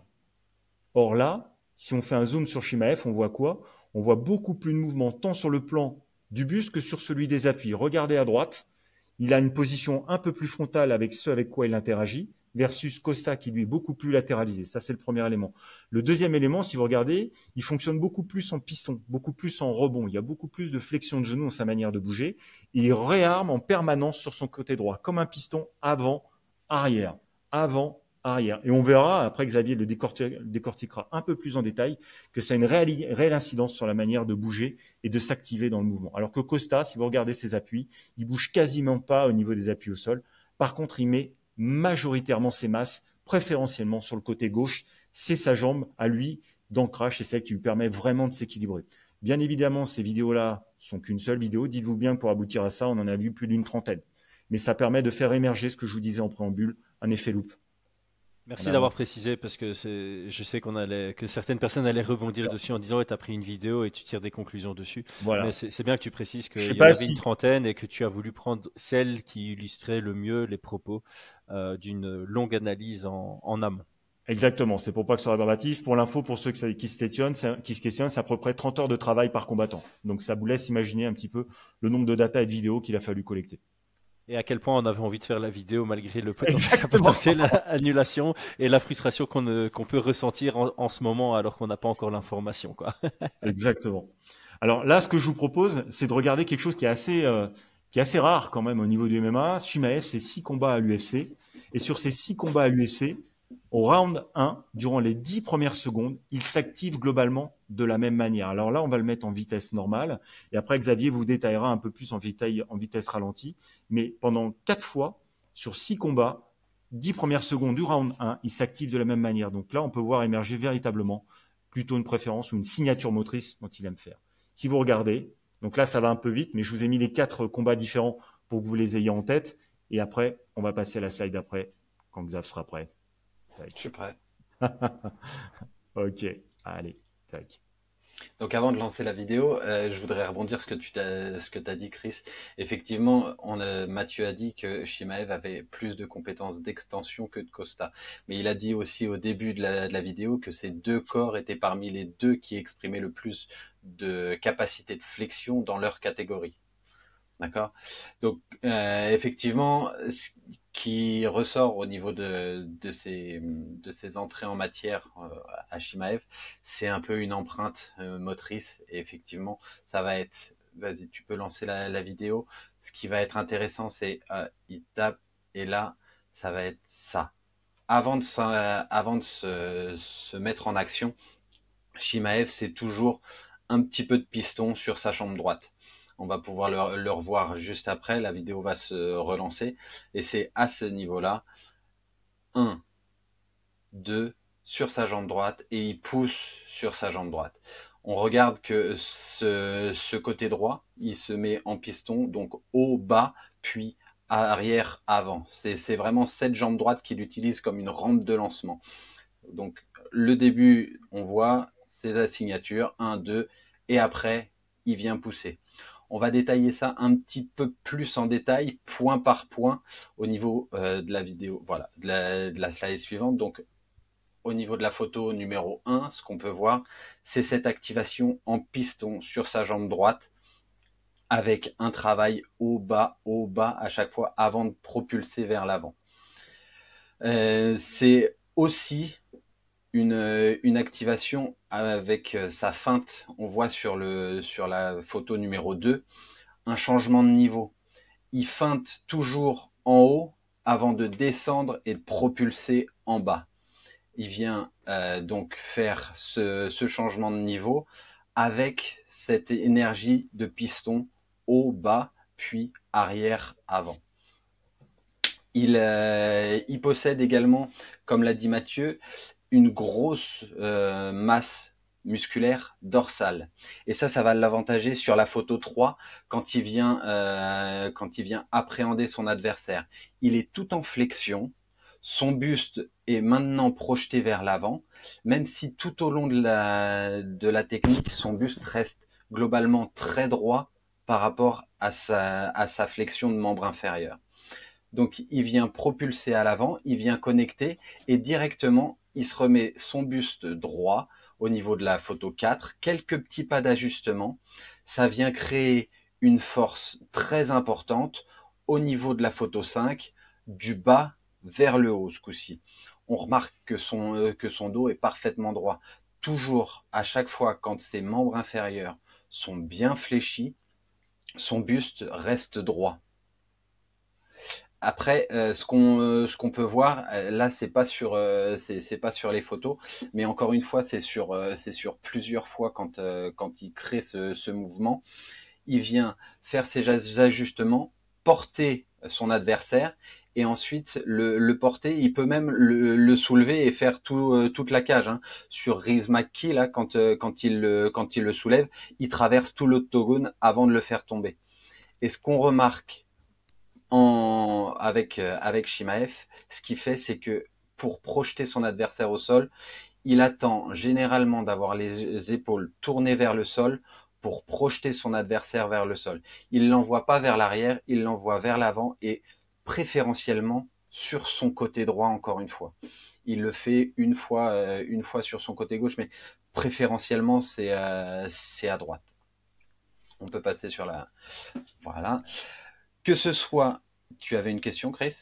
Or là, si on fait un zoom sur F, on voit quoi On voit beaucoup plus de mouvement tant sur le plan du buste que sur celui des appuis. Regardez à droite, il a une position un peu plus frontale avec ce avec quoi il interagit versus Costa qui lui est beaucoup plus latéralisé. Ça, c'est le premier élément. Le deuxième élément, si vous regardez, il fonctionne beaucoup plus en piston, beaucoup plus en rebond. Il y a beaucoup plus de flexion de genou dans sa manière de bouger. il réarme en permanence sur son côté droit, comme un piston avant, arrière, avant, arrière. Et on verra, après Xavier le décortiquera un peu plus en détail, que ça a une réelle, réelle incidence sur la manière de bouger et de s'activer dans le mouvement. Alors que Costa, si vous regardez ses appuis, il bouge quasiment pas au niveau des appuis au sol. Par contre, il met majoritairement ses masses, préférentiellement sur le côté gauche. C'est sa jambe à lui d'ancrage, c'est celle qui lui permet vraiment de s'équilibrer. Bien évidemment, ces vidéos-là sont qu'une seule vidéo. Dites-vous bien pour aboutir à ça, on en a vu plus d'une trentaine. Mais ça permet de faire émerger ce que je vous disais en préambule, un effet loupe. Merci d'avoir précisé parce que je sais qu'on allait que certaines personnes allaient rebondir dessus en disant tu as pris une vidéo et tu tires des conclusions dessus. Voilà. Mais c'est bien que tu précises que y en avait une trentaine et que tu as voulu prendre celle qui illustrait le mieux les propos euh, d'une longue analyse en, en amont. Exactement, c'est pour pas que ce soit rébarbatif. Pour l'info, pour ceux qui se questionnent, qui se questionnent, c'est à peu près 30 heures de travail par combattant. Donc ça vous laisse imaginer un petit peu le nombre de data et de vidéos qu'il a fallu collecter et à quel point on avait envie de faire la vidéo malgré le potentiel, annulation et la frustration qu'on peut ressentir en, ce moment alors qu'on n'a pas encore l'information. Exactement. Alors là, ce que je vous propose, c'est de regarder quelque chose qui est assez, euh, qui est assez rare quand même au niveau du MMA. Shimaev, c'est six combats à l'UFC. Et sur ces six combats à l'UFC, au round 1, durant les 10 premières secondes, il s'active globalement de la même manière. Alors là, on va le mettre en vitesse normale. Et après, Xavier vous détaillera un peu plus en vitesse, ralentie. Mais pendant 4 fois, sur 6 combats, 10 premières secondes du round 1, il s'active de la même manière. Donc là, on peut voir émerger véritablement plutôt une préférence ou une signature motrice dont il aime faire. Si vous regardez, donc là, ça va un peu vite, mais je vous ai mis les 4 combats différents pour que vous les ayez en tête. Et après, on va passer à la slide après, quand Xavier sera prêt. Je suis prêt. ok, allez, tac. Donc avant de lancer la vidéo, euh, je voudrais rebondir ce que tu as, ce que as dit, Chris. Effectivement, Mathieu a dit que Shimaev avait plus de compétences d'extension que de Costa. Mais il a dit aussi au début de la, vidéo que ces deux corps étaient parmi les deux qui exprimaient le plus de capacité de flexion dans leur catégorie. D'accord Donc euh, effectivement, qui ressort au niveau de, de, ses, de ses entrées en matière euh, à Shimaev, c'est un peu une empreinte euh, motrice. Et effectivement, ça va être. Vas-y, tu peux lancer la, vidéo. Ce qui va être intéressant, c'est euh, il tape et là, ça va être ça. Avant de, avant de se, se mettre en action, Shimaev, c'est toujours un petit peu de piston sur sa chambre droite on va pouvoir le, revoir juste après, la vidéo va se relancer, et c'est à ce niveau-là, 1, 2, sur sa jambe droite, et il pousse sur sa jambe droite. On regarde que ce, côté droit, il se met en piston, donc haut, bas, puis arrière, avant. C'est vraiment cette jambe droite qu'il utilise comme une rampe de lancement. Donc le début, on voit, ses la signature, 1, 2, et après, il vient pousser. On va détailler ça un petit peu plus en détail, point par point, au niveau euh, de la vidéo, voilà, de la, slide suivante. Donc, au niveau de la photo numéro 1, ce qu'on peut voir, c'est cette activation en piston sur sa jambe droite avec un travail au bas, au bas à chaque fois avant de propulser vers l'avant. Euh, c'est aussi euh, une, activation avec euh, sa feinte. On voit sur, le, sur la photo numéro 2 un changement de niveau. Il feinte toujours en haut avant de descendre et de propulser en bas. Il vient euh, donc faire ce, changement de niveau avec cette énergie de piston haut, bas, puis arrière, avant. il possède également, comme l'a dit Mathieu, une grosse euh, masse musculaire dorsale. Et ça, ça va l'avantager sur la photo 3 quand il, vient, euh, quand il vient appréhender son adversaire. Il est tout en flexion, son buste est maintenant projeté vers l'avant, même si tout au long de la, de la technique, son buste reste globalement très droit par rapport à à sa flexion de membre inférieur. Donc il vient propulser à l'avant, il vient connecter et directement il se remet son buste droit au niveau de la photo 4, quelques petits pas d'ajustement, ça vient créer une force très importante au niveau de la photo 5, du bas vers le haut ce coup-ci. On remarque que son, euh, que son dos est parfaitement droit. Toujours, à chaque fois, quand ses membres inférieurs sont bien fléchis, son buste reste droit. Après, euh, euh, ce qu'on peut voir, euh, là, c'est pas sur c'est pas sur les photos, mais encore une fois, c'est sur c'est sur plusieurs fois quand quand il crée ce, ce, mouvement, il vient faire ses ajustements, porter son adversaire et ensuite le, le porter. Il peut même le, le soulever et faire toute la cage. Hein. Sur Rizmaki, là, quand quand il quand il le soulève, il traverse tout l'autogone avant de le faire tomber. Et ce qu'on remarque en, avec, euh, avec ce qu'il fait, c'est que pour projeter son adversaire au sol, il attend généralement d'avoir les épaules tournées vers le sol pour projeter son adversaire vers le sol. Il l'envoie pas vers l'arrière, il l'envoie vers l'avant et préférentiellement sur son côté droit encore une fois. Il le fait une fois, euh, une fois sur son côté gauche, mais préférentiellement c'est euh, à droite. On peut passer sur la... Voilà que ce soit. Tu avais une question, Chris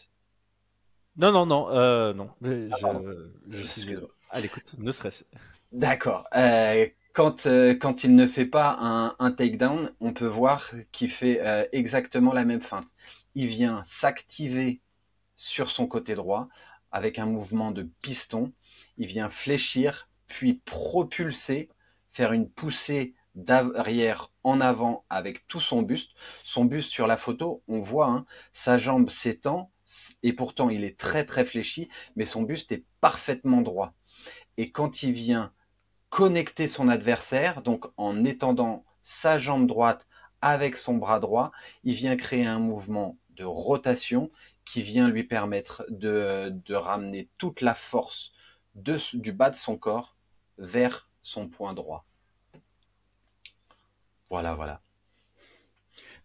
Non, non, non, euh, non. Euh, ah, je, suis à l'écoute, ne serait D'accord. Euh, quand, quand il ne fait pas un, takedown, on peut voir qu'il fait exactement la même fin, Il vient s'activer sur son côté droit avec un mouvement de piston. Il vient fléchir, puis propulser, faire une poussée d'arrière en avant avec tout son buste. Son buste sur la photo, on voit, hein, sa jambe s'étend et pourtant il est très très fléchi, mais son buste est parfaitement droit. Et quand il vient connecter son adversaire, donc en étendant sa jambe droite avec son bras droit, il vient créer un mouvement de rotation qui vient lui permettre de, ramener toute la force du bas de son corps vers son point droit. Voilà, voilà.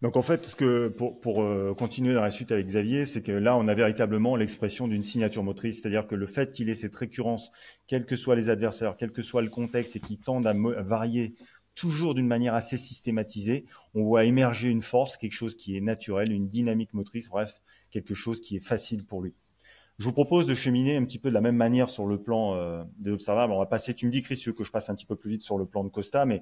Donc en fait, ce que pour, pour euh, continuer dans la suite avec Xavier, c'est que là, on a véritablement l'expression d'une signature motrice, c'est-à-dire que le fait qu'il ait cette récurrence, quels que soient les adversaires, quel que soit le contexte, et qu'il tende à, varier toujours d'une manière assez systématisée, on voit émerger une force, quelque chose qui est naturel, une dynamique motrice, bref, quelque chose qui est facile pour lui. Je vous propose de cheminer un petit peu de la même manière sur le plan euh, des observables. On va passer, tu me dis Chris, que je passe un petit peu plus vite sur le plan de Costa, mais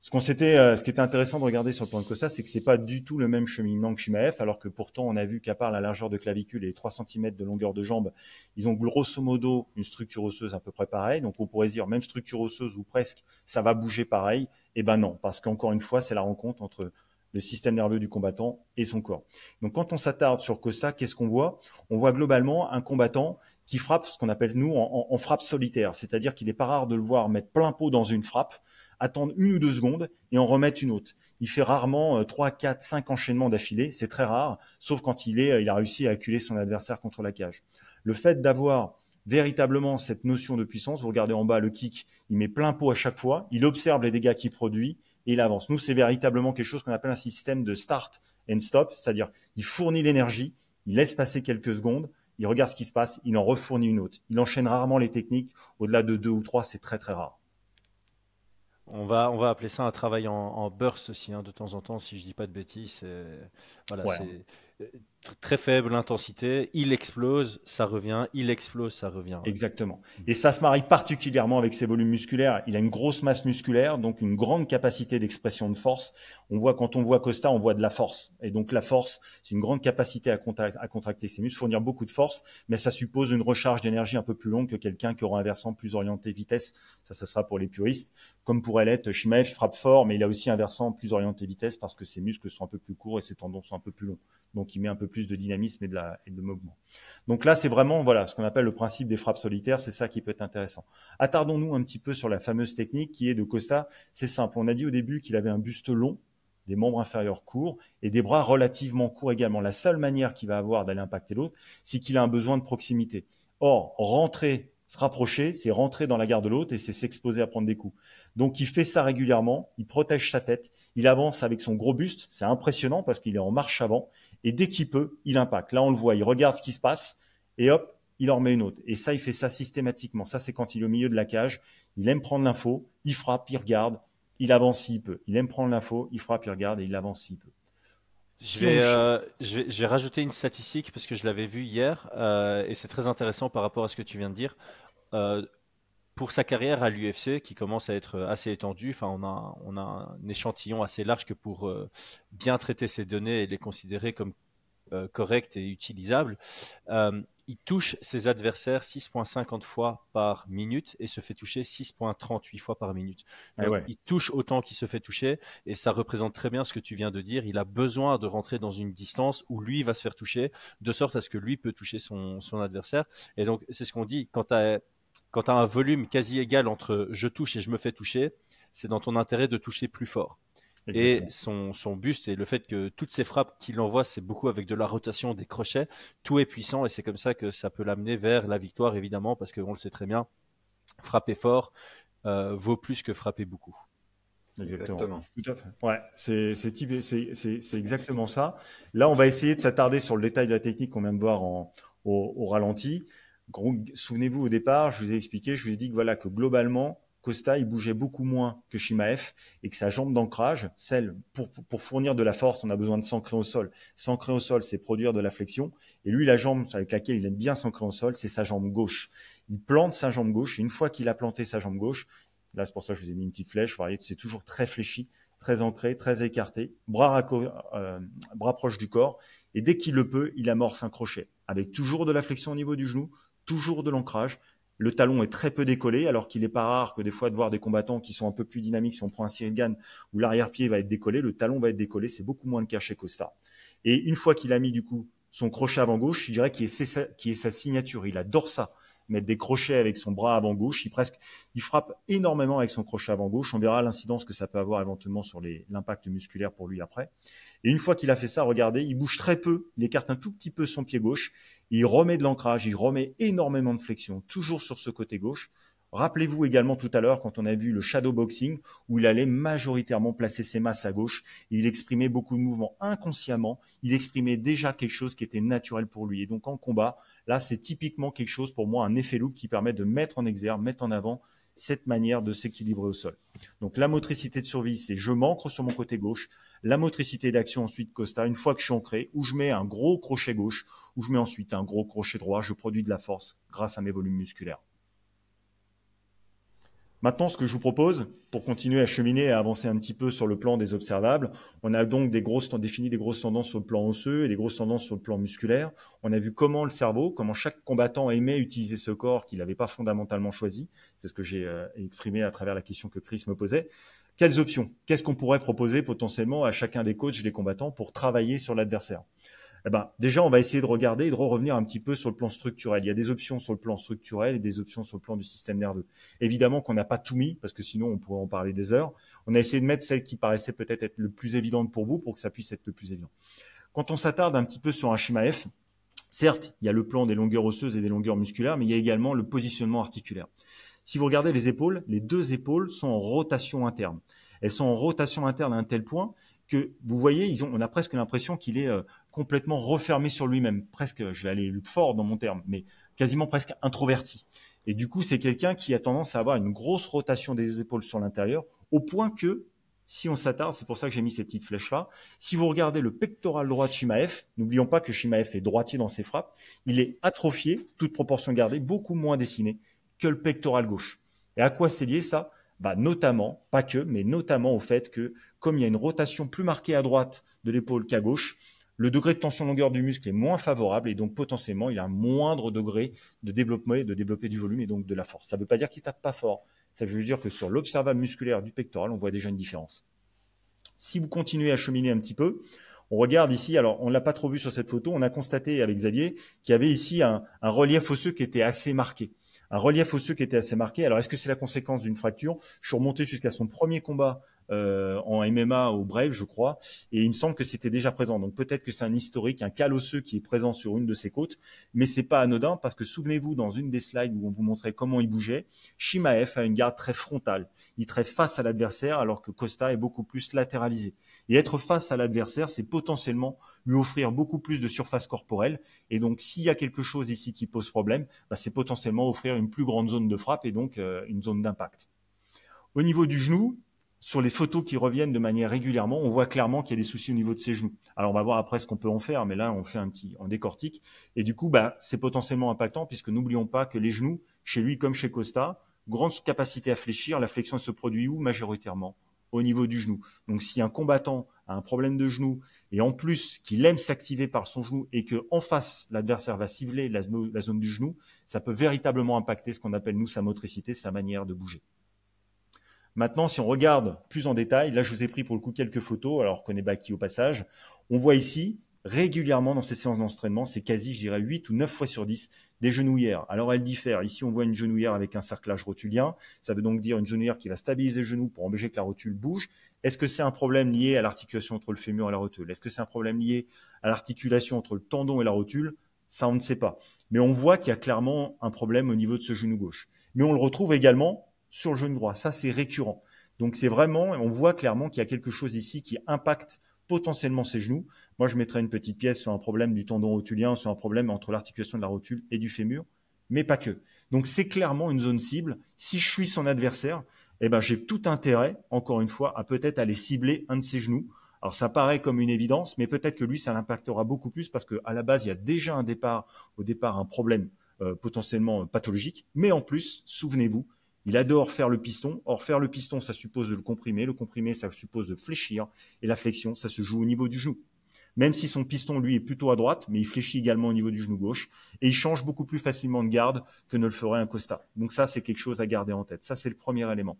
ce qu'on s'était, euh, ce qui était intéressant de regarder sur le plan de Costa, c'est que c'est pas du tout le même cheminement que Shimaef, alors que pourtant on a vu qu'à part la largeur de clavicule et les 3 cm de longueur de jambe, ils ont grosso modo une structure osseuse à peu près pareille. Donc on pourrait dire même structure osseuse ou presque, ça va bouger pareil. Et eh ben non, parce qu'encore une fois, c'est la rencontre entre le système nerveux du combattant et son corps. Donc quand on s'attarde sur Costa, qu'est-ce qu'on voit On voit globalement un combattant qui frappe ce qu'on appelle nous en, frappe solitaire, c'est-à-dire qu'il n'est pas rare de le voir mettre plein pot dans une frappe attendre une ou deux secondes et en remettre une autre. Il fait rarement euh, trois, quatre, cinq enchaînements d'affilée, c'est très rare, sauf quand il, est, euh, il a réussi à acculer son adversaire contre la cage. Le fait d'avoir véritablement cette notion de puissance, vous regardez en bas le kick, il met plein pot à chaque fois, il observe les dégâts qu'il produit et il avance. Nous, c'est véritablement quelque chose qu'on appelle un système de start and stop, c'est-à-dire il fournit l'énergie, il laisse passer quelques secondes, il regarde ce qui se passe, il en refournit une autre. Il enchaîne rarement les techniques, au-delà de deux ou trois, c'est très très rare. On va, on va appeler ça un travail en, burst aussi, hein, de temps en temps, si je dis pas de bêtises. Voilà, très faible intensité, il explose, ça revient, il explose, ça revient. Exactement. Et ça se marie particulièrement avec ses volumes musculaires. Il a une grosse masse musculaire, donc une grande capacité d'expression de force. On voit quand on voit Costa, on voit de la force. Et donc la force, c'est une grande capacité à, contracter ses muscles, fournir beaucoup de force, mais ça suppose une recharge d'énergie un peu plus longue que quelqu'un qui aura un versant plus orienté vitesse. Ça, ça sera pour les puristes. Comme pourrait l'être Shimaev, frappe fort, mais il a aussi un versant plus orienté vitesse parce que ses muscles sont un peu plus courts et ses tendons sont un peu plus longs. Donc il met un peu plus de dynamisme et de, et de mouvement. Donc là, c'est vraiment voilà ce qu'on appelle le principe des frappes solitaires. C'est ça qui peut être intéressant. Attardons-nous un petit peu sur la fameuse technique qui est de Costa. C'est simple. On a dit au début qu'il avait un buste long, des membres inférieurs courts et des bras relativement courts également. La seule manière qu'il va avoir d'aller impacter l'autre, c'est qu'il a un besoin de proximité. Or, rentrer, se rapprocher, c'est rentrer dans la garde de l'autre et c'est s'exposer à prendre des coups. Donc, il fait ça régulièrement, il protège sa tête, il avance avec son gros buste, c'est impressionnant parce qu'il est en marche avant, et dès qu'il peut, il impacte. Là, on le voit, il regarde ce qui se passe et hop, il en remet une autre. Et ça, il fait ça systématiquement. Ça, c'est quand il est au milieu de la cage. Il aime prendre l'info, il frappe, il regarde, il avance s'il peut. Il aime prendre l'info, il frappe, il regarde et il avance s'il peut. Si euh, je, vais, je, vais, rajouter une statistique parce que je l'avais vue hier euh, et c'est très intéressant par rapport à ce que tu viens de dire. Euh, pour sa carrière à l'UFC, qui commence à être euh, assez étendue, enfin, on, a, on a un échantillon assez large que pour euh, bien traiter ces données et les considérer comme euh, correctes et utilisables. il touche ses adversaires 6,50 fois par minute et se fait toucher 6,38 fois par minute. Ah il touche autant qu'il se fait toucher et ça représente très bien ce que tu viens de dire. Il a besoin de rentrer dans une distance où lui va se faire toucher de sorte à ce que lui peut toucher son, son adversaire. Et donc, c'est ce qu'on dit quand tu as quand tu as un volume quasi égal entre je touche et je me fais toucher, c'est dans ton intérêt de toucher plus fort. Et son, son buste et le fait que toutes ces frappes qu'il envoie, c'est beaucoup avec de la rotation, des crochets, tout est puissant et c'est comme ça que ça peut l'amener vers la victoire, évidemment, parce qu'on le sait très bien, frapper fort euh, vaut plus que frapper beaucoup. Exactement. Tout à fait. Ouais, c'est exactement ça. Là, on va essayer de s'attarder sur le détail de la technique qu'on vient de voir au, ralenti souvenez-vous au départ, je vous ai expliqué, je vous ai dit que voilà que globalement Costa il bougeait beaucoup moins que Shimaev et que sa jambe d'ancrage, celle pour, pour, fournir de la force, on a besoin de s'ancrer au sol. S'ancrer au sol, c'est produire de la flexion. Et lui, la jambe avec laquelle il aime bien s'ancrer au sol, c'est sa jambe gauche. Il plante sa jambe gauche. Et une fois qu'il a planté sa jambe gauche, là c'est pour ça que je vous ai mis une petite flèche. Vous voyez, c'est toujours très fléchi, très ancré, très écarté, bras, euh, bras proche du corps. Et dès qu'il le peut, il amorce un crochet avec toujours de la flexion au niveau du genou, toujours de l'ancrage. Le talon est très peu décollé, alors qu'il n'est pas rare que des fois de voir des combattants qui sont un peu plus dynamiques, si on prend un Cyril où l'arrière-pied va être décollé, le talon va être décollé, c'est beaucoup moins le cas chez Costa. Et une fois qu'il a mis du coup son crochet avant gauche, je dirais qu'il est, sa, est sa signature. Il adore ça, mettre des crochets avec son bras avant gauche. Il presque, il frappe énormément avec son crochet avant gauche. On verra l'incidence que ça peut avoir éventuellement sur l'impact musculaire pour lui après. Et une fois qu'il a fait ça, regardez, il bouge très peu, il écarte un tout petit peu son pied gauche, il remet de l'ancrage, il remet énormément de flexion, toujours sur ce côté gauche. Rappelez-vous également tout à l'heure quand on a vu le shadow boxing où il allait majoritairement placer ses masses à gauche, il exprimait beaucoup de mouvements inconsciemment, il exprimait déjà quelque chose qui était naturel pour lui. Et donc en combat, là c'est typiquement quelque chose pour moi, un effet loop qui permet de mettre en exergue, mettre en avant cette manière de s'équilibrer au sol. Donc la motricité de survie, c'est je m'ancre sur mon côté gauche. La motricité d'action ensuite, Costa, une fois que je suis ancré, où je mets un gros crochet gauche, où je mets ensuite un gros crochet droit, je produis de la force grâce à mes volumes musculaires. Maintenant, ce que je vous propose, pour continuer à cheminer et à avancer un petit peu sur le plan des observables, on a donc des grosses, défini des grosses tendances sur le plan osseux et des grosses tendances sur le plan musculaire. On a vu comment le cerveau, comment chaque combattant aimait utiliser ce corps qu'il n'avait pas fondamentalement choisi. C'est ce que j'ai euh, exprimé à travers la question que Chris me posait. Quelles options Qu'est-ce qu'on pourrait proposer potentiellement à chacun des coachs des combattants pour travailler sur l'adversaire eh ben, déjà, on va essayer de regarder et de revenir un petit peu sur le plan structurel. Il y a des options sur le plan structurel et des options sur le plan du système nerveux. Évidemment qu'on n'a pas tout mis, parce que sinon, on pourrait en parler des heures. On a essayé de mettre celle qui paraissait peut-être être le plus évidente pour vous, pour que ça puisse être le plus évident. Quand on s'attarde un petit peu sur un schéma F, certes, il y a le plan des longueurs osseuses et des longueurs musculaires, mais il y a également le positionnement articulaire. Si vous regardez les épaules, les deux épaules sont en rotation interne. Elles sont en rotation interne à un tel point que vous voyez, on a presque l'impression qu'il est euh, complètement refermé sur lui-même, presque, je vais aller fort dans mon terme, mais quasiment presque introverti. Et du coup, c'est quelqu'un qui a tendance à avoir une grosse rotation des épaules sur l'intérieur, au point que, si on s'attarde, c'est pour ça que j'ai mis ces petites flèches-là, si vous regardez le pectoral droit de F, n'oublions pas que F est droitier dans ses frappes, il est atrophié, toute proportion gardée, beaucoup moins dessiné que le pectoral gauche. Et à quoi c'est lié ça bah, notamment, pas que, mais notamment au fait que, comme il y a une rotation plus marquée à droite de l'épaule qu'à gauche, le degré de tension longueur du muscle est moins favorable et donc potentiellement il a un moindre degré de développement et de développer du volume et donc de la force. Ça ne veut pas dire qu'il tape pas fort. Ça veut dire que sur l'observable musculaire du pectoral, on voit déjà une différence. Si vous continuez à cheminer un petit peu, on regarde ici, alors on ne l'a pas trop vu sur cette photo, on a constaté avec Xavier qu'il y avait ici un, un, relief osseux qui était assez marqué. Un relief osseux qui était assez marqué. Alors est-ce que c'est la conséquence d'une fracture Je suis remonté jusqu'à son premier combat euh, en MMA au Brave, je crois, et il me semble que c'était déjà présent. Donc peut-être que c'est un historique, un cal qui est présent sur une de ses côtes, mais c'est pas anodin parce que souvenez-vous, dans une des slides où on vous montrait comment il bougeait, F a une garde très frontale, il traite face à l'adversaire alors que Costa est beaucoup plus latéralisé. Et être face à l'adversaire, c'est potentiellement lui offrir beaucoup plus de surface corporelle. Et donc, s'il y a quelque chose ici qui pose problème, bah, c'est potentiellement offrir une plus grande zone de frappe et donc euh, une zone d'impact. Au niveau du genou, sur les photos qui reviennent de manière régulièrement, on voit clairement qu'il y a des soucis au niveau de ses genoux. Alors on va voir après ce qu'on peut en faire, mais là on fait un petit, on décortique. Et du coup, bah, c'est potentiellement impactant puisque n'oublions pas que les genoux, chez lui comme chez Costa, grande capacité à fléchir, la flexion se produit où majoritairement au niveau du genou. Donc si un combattant a un problème de genou et en plus qu'il aime s'activer par son genou et que en face l'adversaire va cibler la zone du genou, ça peut véritablement impacter ce qu'on appelle nous sa motricité, sa manière de bouger. Maintenant, si on regarde plus en détail, là, je vous ai pris pour le coup quelques photos, alors qu'on est qui au passage. On voit ici, régulièrement dans ces séances d'entraînement, c'est quasi, je dirais, 8 ou 9 fois sur 10, des genouillères. Alors, elles diffèrent. Ici, on voit une genouillère avec un cerclage rotulien. Ça veut donc dire une genouillère qui va stabiliser le genou pour empêcher que la rotule bouge. Est-ce que c'est un problème lié à l'articulation entre le fémur et la rotule Est-ce que c'est un problème lié à l'articulation entre le tendon et la rotule Ça, on ne sait pas. Mais on voit qu'il y a clairement un problème au niveau de ce genou gauche. Mais on le retrouve également sur le genou droit. Ça, c'est récurrent. Donc c'est vraiment, on voit clairement qu'il y a quelque chose ici qui impacte potentiellement ses genoux. Moi, je mettrais une petite pièce sur un problème du tendon rotulien, sur un problème entre l'articulation de la rotule et du fémur, mais pas que. Donc c'est clairement une zone cible. Si je suis son adversaire, eh ben j'ai tout intérêt, encore une fois, à peut-être aller cibler un de ses genoux. Alors ça paraît comme une évidence, mais peut-être que lui, ça l'impactera beaucoup plus parce qu'à la base, il y a déjà un départ, au départ, un problème euh, potentiellement euh, pathologique. Mais en plus, souvenez-vous, il adore faire le piston. Or, faire le piston, ça suppose de le comprimer. Le comprimer, ça suppose de fléchir. Et la flexion, ça se joue au niveau du genou. Même si son piston, lui, est plutôt à droite, mais il fléchit également au niveau du genou gauche. Et il change beaucoup plus facilement de garde que ne le ferait un Costa. Donc ça, c'est quelque chose à garder en tête. Ça, c'est le premier élément.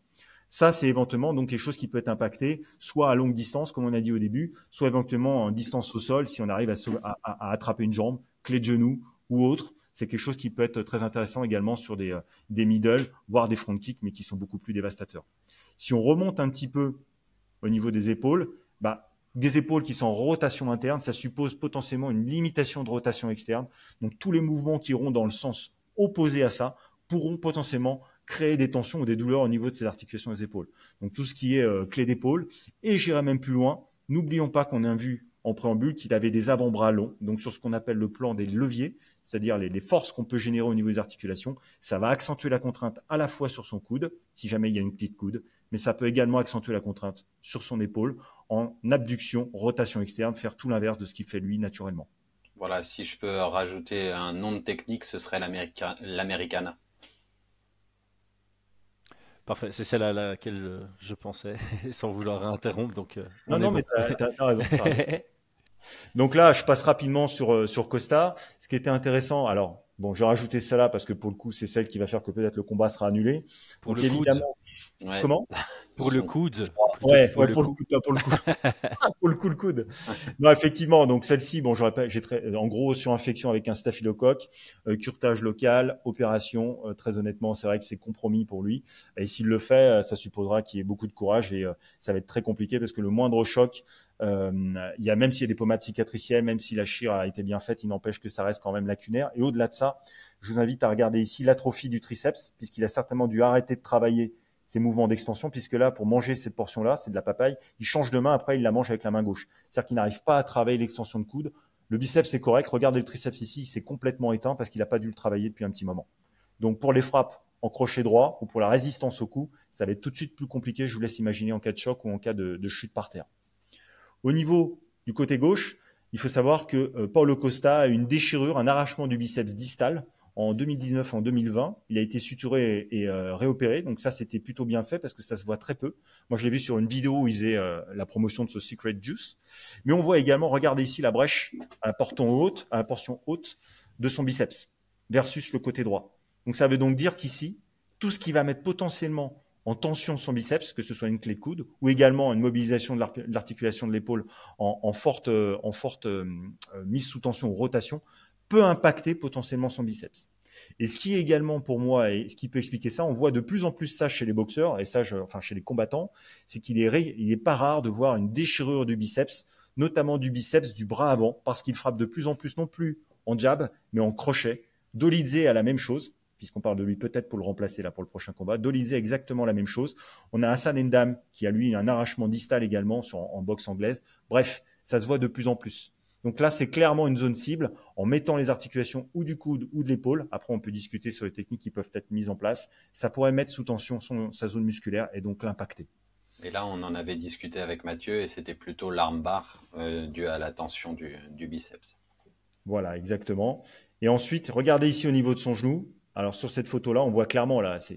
Ça, c'est éventuellement donc quelque chose qui peut être impacté, soit à longue distance, comme on a dit au début, soit éventuellement en distance au sol, si on arrive à, à attraper une jambe, clé de genou ou autre c'est quelque chose qui peut être très intéressant également sur des, euh, des middle, voire des front kicks, mais qui sont beaucoup plus dévastateurs. Si on remonte un petit peu au niveau des épaules, bah, des épaules qui sont en rotation interne, ça suppose potentiellement une limitation de rotation externe. Donc tous les mouvements qui iront dans le sens opposé à ça pourront potentiellement créer des tensions ou des douleurs au niveau de ces articulations des épaules. Donc tout ce qui est euh, clé d'épaule. Et j'irai même plus loin. N'oublions pas qu'on a vu en préambule qu'il avait des avant-bras longs. Donc sur ce qu'on appelle le plan des leviers, c'est-à-dire les, forces qu'on peut générer au niveau des articulations, ça va accentuer la contrainte à la fois sur son coude, si jamais il y a une petite coude, mais ça peut également accentuer la contrainte sur son épaule en abduction, rotation externe, faire tout l'inverse de ce qu'il fait lui naturellement. Voilà, si je peux rajouter un nom de technique, ce serait l'américana. Parfait, c'est celle à laquelle euh, je pensais, sans vouloir interrompre. Donc, euh, non, non, mais tu as, raison. donc là, je passe rapidement sur, euh, sur Costa. Ce qui était intéressant, alors, bon, j'ai rajouté celle-là parce que pour le coup, c'est celle qui va faire que peut-être le combat sera annulé. donc, évidemment. Comment Pour le coude. Ouais, pour, le coude, ah, pour, le coup, pour le le coude. Non, effectivement. Donc celle-ci, bon, j'aurais pas, j'ai très, en gros, infection avec un staphylocoque, euh, curtage local, opération. Euh, très honnêtement, c'est vrai que c'est compromis pour lui. Et s'il le fait, euh, ça supposera qu'il ait beaucoup de courage et euh, ça va être très compliqué parce que le moindre choc, il y a même s'il y a des pommades cicatricielles, même si la chire a été bien faite, il n'empêche que ça reste quand même lacunaire. Et au-delà de ça, je vous invite à regarder ici l'atrophie du triceps puisqu'il a certainement dû arrêter de travailler ces mouvements d'extension, puisque là, pour manger cette portion-là, c'est de la papaye, il change de main, après il la mange avec la main gauche. C'est-à-dire qu'il n'arrive pas à travailler l'extension de coude. Le biceps, c'est correct. Regardez le triceps ici, c'est complètement éteint parce qu'il n'a pas dû le travailler depuis un petit moment. Donc pour les frappes en crochet droit ou pour la résistance au cou, ça va être tout de suite plus compliqué, je vous laisse imaginer, en cas de choc ou en cas de, chute par terre. Au niveau du côté gauche, il faut savoir que euh, Paulo Costa a une déchirure, un arrachement du biceps distal, en 2019 en 2020. Il a été suturé et, euh, réopéré. Donc ça, c'était plutôt bien fait parce que ça se voit très peu. Moi, je l'ai vu sur une vidéo où il faisait euh, la promotion de ce Secret Juice. Mais on voit également, regardez ici la brèche à la, haute, à la portion haute de son biceps versus le côté droit. Donc ça veut donc dire qu'ici, tout ce qui va mettre potentiellement en tension son biceps, que ce soit une clé coude ou également une mobilisation de l'articulation de l'épaule en, forte, en forte euh, mise sous tension ou rotation, peut impacter potentiellement son biceps. Et ce qui est également pour moi, et ce qui peut expliquer ça, on voit de plus en plus ça chez les boxeurs, et ça, enfin chez les combattants, c'est qu'il est, il est pas rare de voir une déchirure du biceps, notamment du biceps du bras avant, parce qu'il frappe de plus en plus non plus en jab, mais en crochet. Dolizé a la même chose, puisqu'on parle de lui peut-être pour le remplacer là pour le prochain combat. Dolizé exactement la même chose. On a Hassan Endam qui a lui un arrachement distal également sur, en boxe anglaise. Bref, ça se voit de plus en plus. Donc là, c'est clairement une zone cible en mettant les articulations ou du coude ou de l'épaule. Après, on peut discuter sur les techniques qui peuvent être mises en place. Ça pourrait mettre sous tension sa zone musculaire et donc l'impacter. Et là, on en avait discuté avec Mathieu et c'était plutôt l'arme euh, dû à la tension du, du biceps. Voilà, exactement. Et ensuite, regardez ici au niveau de son genou. Alors sur cette photo-là, on voit clairement, là, c'est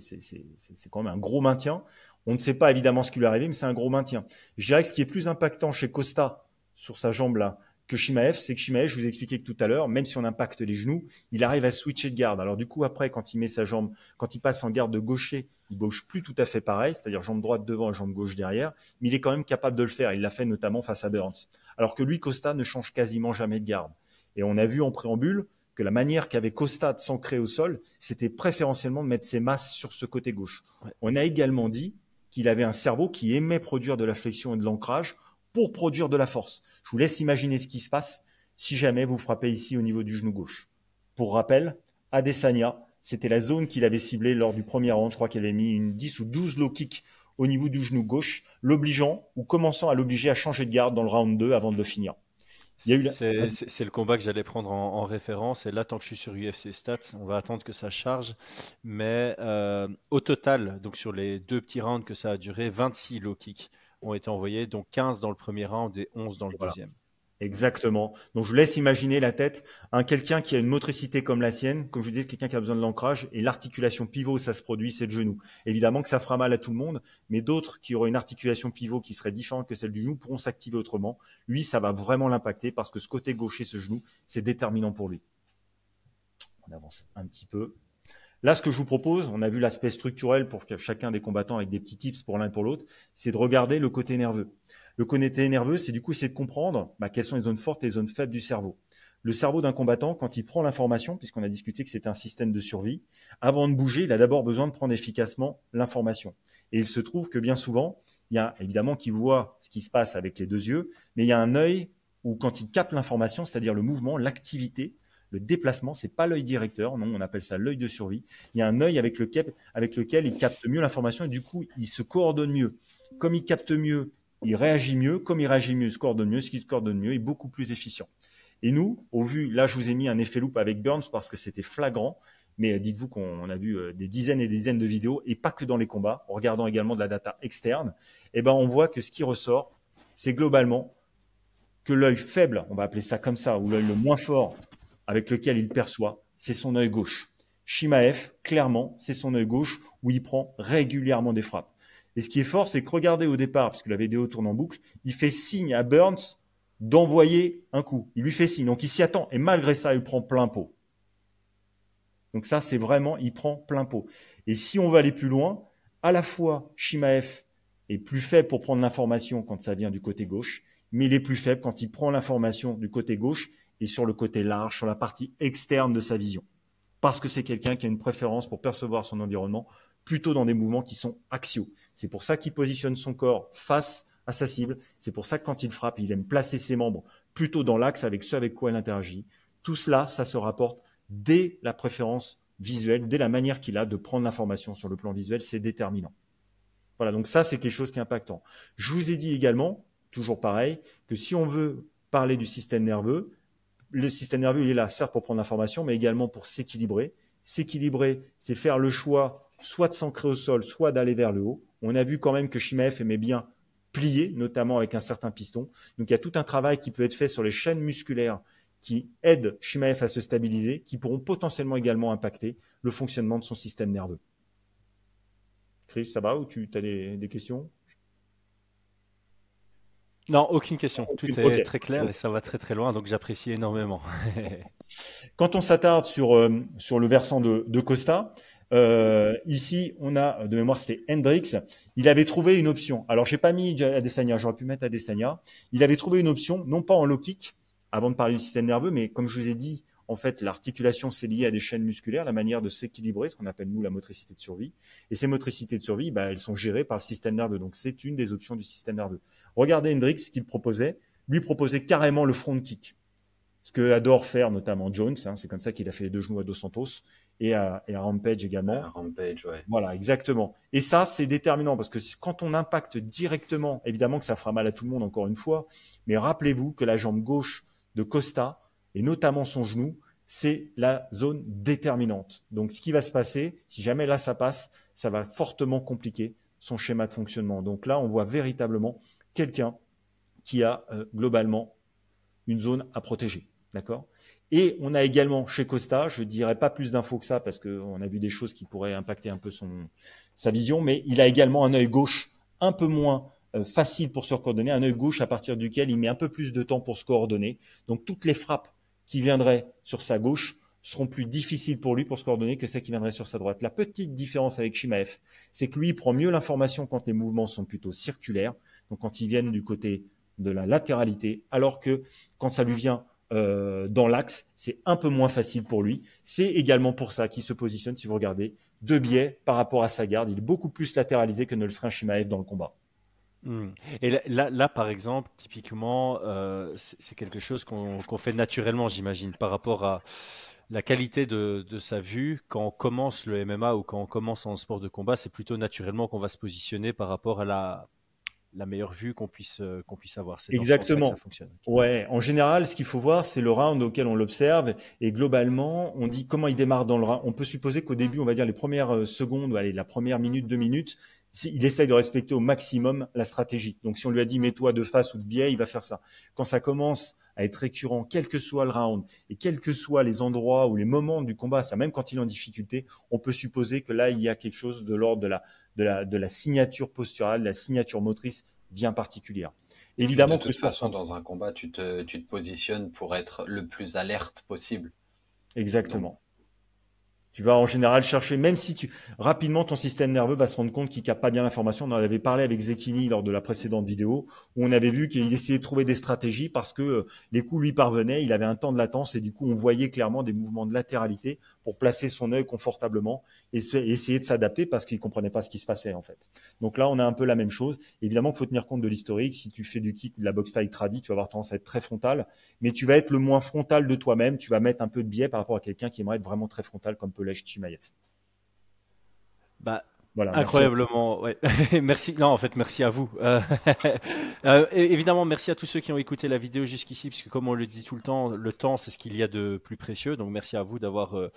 quand même un gros maintien. On ne sait pas évidemment ce qui lui est arrivé, mais c'est un gros maintien. Je dirais que ce qui est plus impactant chez Costa sur sa jambe là, que Shimaev, c'est que Shimaev, je vous ai que tout à l'heure, même si on impacte les genoux, il arrive à switcher de garde. Alors du coup, après, quand il met sa jambe, quand il passe en garde de gaucher, il bouge plus tout à fait pareil, c'est-à-dire jambe droite devant et jambe gauche derrière, mais il est quand même capable de le faire. Il l'a fait notamment face à Burns. Alors que lui, Costa ne change quasiment jamais de garde. Et on a vu en préambule que la manière qu'avait Costa de s'ancrer au sol, c'était préférentiellement de mettre ses masses sur ce côté gauche. On a également dit qu'il avait un cerveau qui aimait produire de la flexion et de l'ancrage pour produire de la force. Je vous laisse imaginer ce qui se passe si jamais vous frappez ici au niveau du genou gauche. Pour rappel, Adesanya, c'était la zone qu'il avait ciblée lors du premier round. Je crois qu'il avait mis une 10 ou 12 low kicks au niveau du genou gauche, l'obligeant ou commençant à l'obliger à changer de garde dans le round 2 avant de le finir. C'est le combat que j'allais prendre en, référence. Et là, tant que je suis sur UFC Stats, on va attendre que ça charge. Mais euh, au total, donc sur les deux petits rounds que ça a duré, 26 low kicks ont été envoyés, donc 15 dans le premier round et 11 dans le deuxième. Exactement. Donc je laisse imaginer la tête. un quelqu'un qui a une motricité comme la sienne, comme je vous disais, quelqu'un qui a besoin de l'ancrage et l'articulation pivot, ça se produit, c'est le genou. Évidemment que ça fera mal à tout le monde, mais d'autres qui auraient une articulation pivot qui serait différente que celle du genou pourront s'activer autrement. Lui, ça va vraiment l'impacter parce que ce côté gaucher, ce genou, c'est déterminant pour lui. On avance un petit peu. Là, ce que je vous propose, on a vu l'aspect structurel pour chacun des combattants avec des petits tips pour l'un et pour l'autre, c'est de regarder le côté nerveux. Le côté nerveux, c'est du coup c'est de comprendre bah, quelles sont les zones fortes et les zones faibles du cerveau. Le cerveau d'un combattant, quand il prend l'information, puisqu'on a discuté que c'est un système de survie, avant de bouger, il a d'abord besoin de prendre efficacement l'information. Et il se trouve que bien souvent, il y a évidemment qui voit ce qui se passe avec les deux yeux, mais il y a un œil où quand il capte l'information, c'est-à-dire le mouvement, l'activité, le déplacement. C'est pas l'œil directeur, non, on appelle ça l'œil de survie. Il y a un œil avec lequel, avec lequel il capte mieux l'information et du coup, il se coordonne mieux. Comme il capte mieux, il réagit mieux. Comme il réagit mieux, il se coordonne mieux. Ce qui se coordonne mieux est beaucoup plus efficient. Et nous, au vu, là, je vous ai mis un effet loop avec Burns parce que c'était flagrant. Mais dites-vous qu'on a vu euh, des dizaines et des dizaines de vidéos et pas que dans les combats, en regardant également de la data externe. Eh ben, on voit que ce qui ressort, c'est globalement que l'œil faible, on va appeler ça comme ça, ou l'œil le moins fort, avec lequel il perçoit, c'est son œil gauche. Shimaev, clairement, c'est son œil gauche où il prend régulièrement des frappes. Et ce qui est fort, c'est que regardez au départ, parce que la vidéo tourne en boucle, il fait signe à Burns d'envoyer un coup. Il lui fait signe, donc il s'y attend. Et malgré ça, il prend plein pot. Donc ça, c'est vraiment, il prend plein pot. Et si on va aller plus loin, à la fois F est plus faible pour prendre l'information quand ça vient du côté gauche, mais il est plus faible quand il prend l'information du côté gauche et sur le côté large, sur la partie externe de sa vision. Parce que c'est quelqu'un qui a une préférence pour percevoir son environnement plutôt dans des mouvements qui sont axiaux. C'est pour ça qu'il positionne son corps face à sa cible. C'est pour ça que quand il frappe, il aime placer ses membres plutôt dans l'axe avec ceux avec quoi il interagit. Tout cela, ça se rapporte dès la préférence visuelle, dès la manière qu'il a de prendre l'information sur le plan visuel, c'est déterminant. Voilà, donc ça, c'est quelque chose qui est impactant. Je vous ai dit également, toujours pareil, que si on veut parler du système nerveux, le système nerveux, il est là, certes, pour prendre l'information, mais également pour s'équilibrer. S'équilibrer, c'est faire le choix soit de s'ancrer au sol, soit d'aller vers le haut. On a vu quand même que Shimaev aimait bien plier, notamment avec un certain piston. Donc il y a tout un travail qui peut être fait sur les chaînes musculaires qui aident Shimaev à se stabiliser, qui pourront potentiellement également impacter le fonctionnement de son système nerveux. Chris, ça va ou tu as des questions non, aucune question. Tout est très clair et ça va très très loin, donc j'apprécie énormément. Quand on s'attarde sur, euh, sur le versant de, Costa, euh, ici, on a, de mémoire, c'était Hendrix. Il avait trouvé une option. Alors, j'ai pas mis Adesanya, j'aurais pu mettre Adesanya. Il avait trouvé une option, non pas en low kick, avant de parler du système nerveux, mais comme je vous ai dit, en fait, l'articulation, c'est lié à des chaînes musculaires, la manière de s'équilibrer, ce qu'on appelle nous la motricité de survie. Et ces motricités de survie, bah, elles sont gérées par le système nerveux. Donc, c'est une des options du système nerveux. Regardez Hendrix, ce qu'il proposait. Lui proposait carrément le front kick. Ce que adore faire notamment Jones, hein, c'est comme ça qu'il a fait les deux genoux à Dos Santos et à, Rampage également. À Rampage, ouais. Voilà, exactement. Et ça, c'est déterminant parce que quand on impacte directement, évidemment que ça fera mal à tout le monde encore une fois, mais rappelez-vous que la jambe gauche de Costa et notamment son genou c'est la zone déterminante. Donc, ce qui va se passer, si jamais là ça passe, ça va fortement compliquer son schéma de fonctionnement. Donc là, on voit véritablement quelqu'un qui a euh, globalement une zone à protéger. D'accord Et on a également chez Costa, je ne dirais pas plus d'infos que ça parce qu'on a vu des choses qui pourraient impacter un peu son, sa vision, mais il a également un œil gauche un peu moins euh, facile pour se coordonner, un œil gauche à partir duquel il met un peu plus de temps pour se coordonner. Donc toutes les frappes qui viendraient sur sa gauche seront plus difficiles pour lui pour se coordonner que celles qui viendraient sur sa droite. La petite différence avec Shimaev, c'est que lui, il prend mieux l'information quand les mouvements sont plutôt circulaires, donc quand ils viennent du côté de la latéralité, alors que quand ça lui vient euh, dans l'axe, c'est un peu moins facile pour lui. C'est également pour ça qu'il se positionne, si vous regardez, de biais par rapport à sa garde. Il est beaucoup plus latéralisé que ne le serait un Shimaev dans le combat. Hmm. Et là, par exemple, typiquement, euh, c'est quelque chose qu'on fait naturellement, j'imagine, par rapport à la qualité de, sa vue. Quand on commence le MMA ou quand on commence en sport de combat, c'est plutôt naturellement qu'on va se positionner par rapport à la, meilleure vue qu'on puisse, euh, qu'on puisse avoir. Exactement. fonctionne. Ouais. En général, ce qu'il faut voir, c'est le round auquel on l'observe. Et globalement, on dit comment il démarre dans le round. On peut supposer qu'au début, on va dire les premières euh, secondes, ou la première minute, deux minutes, il essaye de respecter au maximum la stratégie. Donc si on lui a dit mets-toi de face ou de biais, il va faire ça. Quand ça commence à être récurrent, quel que soit le round et quels que soient les endroits ou les moments du combat, ça même quand il est en difficulté, on peut supposer que là il y a quelque chose de l'ordre de la, signature posturale, de la signature motrice bien particulière. Évidemment, de toute façon, dans un combat, tu te positionnes pour être le plus alerte possible. Exactement. Tu vas en général chercher, même si tu rapidement ton système nerveux va se rendre compte qu'il capte pas bien l'information. On en avait parlé avec Zekini lors de la précédente vidéo où on avait vu qu'il essayait de trouver des stratégies parce que euh, les coups lui parvenaient, il avait un temps de latence et du coup on voyait clairement des mouvements de latéralité pour placer son œil confortablement et, essayer de s'adapter parce qu'il comprenait pas ce qui se passait en fait. Donc là, on a un peu la même chose. Évidemment, il faut tenir compte de l'historique. Si tu fais du kick ou de la boxe taille tradie, tu vas avoir tendance à être très frontal, mais tu vas être le moins frontal de toi-même. Tu vas mettre un peu de biais par rapport à quelqu'un qui aimerait être vraiment très frontal comme Pelech Chimaev. Bah, Incroyablement, merci. merci. Non, en fait, merci à vous. Euh, euh, évidemment, merci à tous ceux qui ont écouté la vidéo jusqu'ici, puisque comme on le dit tout le temps, le temps, c'est ce qu'il y a de plus précieux. Donc, merci à vous d'avoir euh,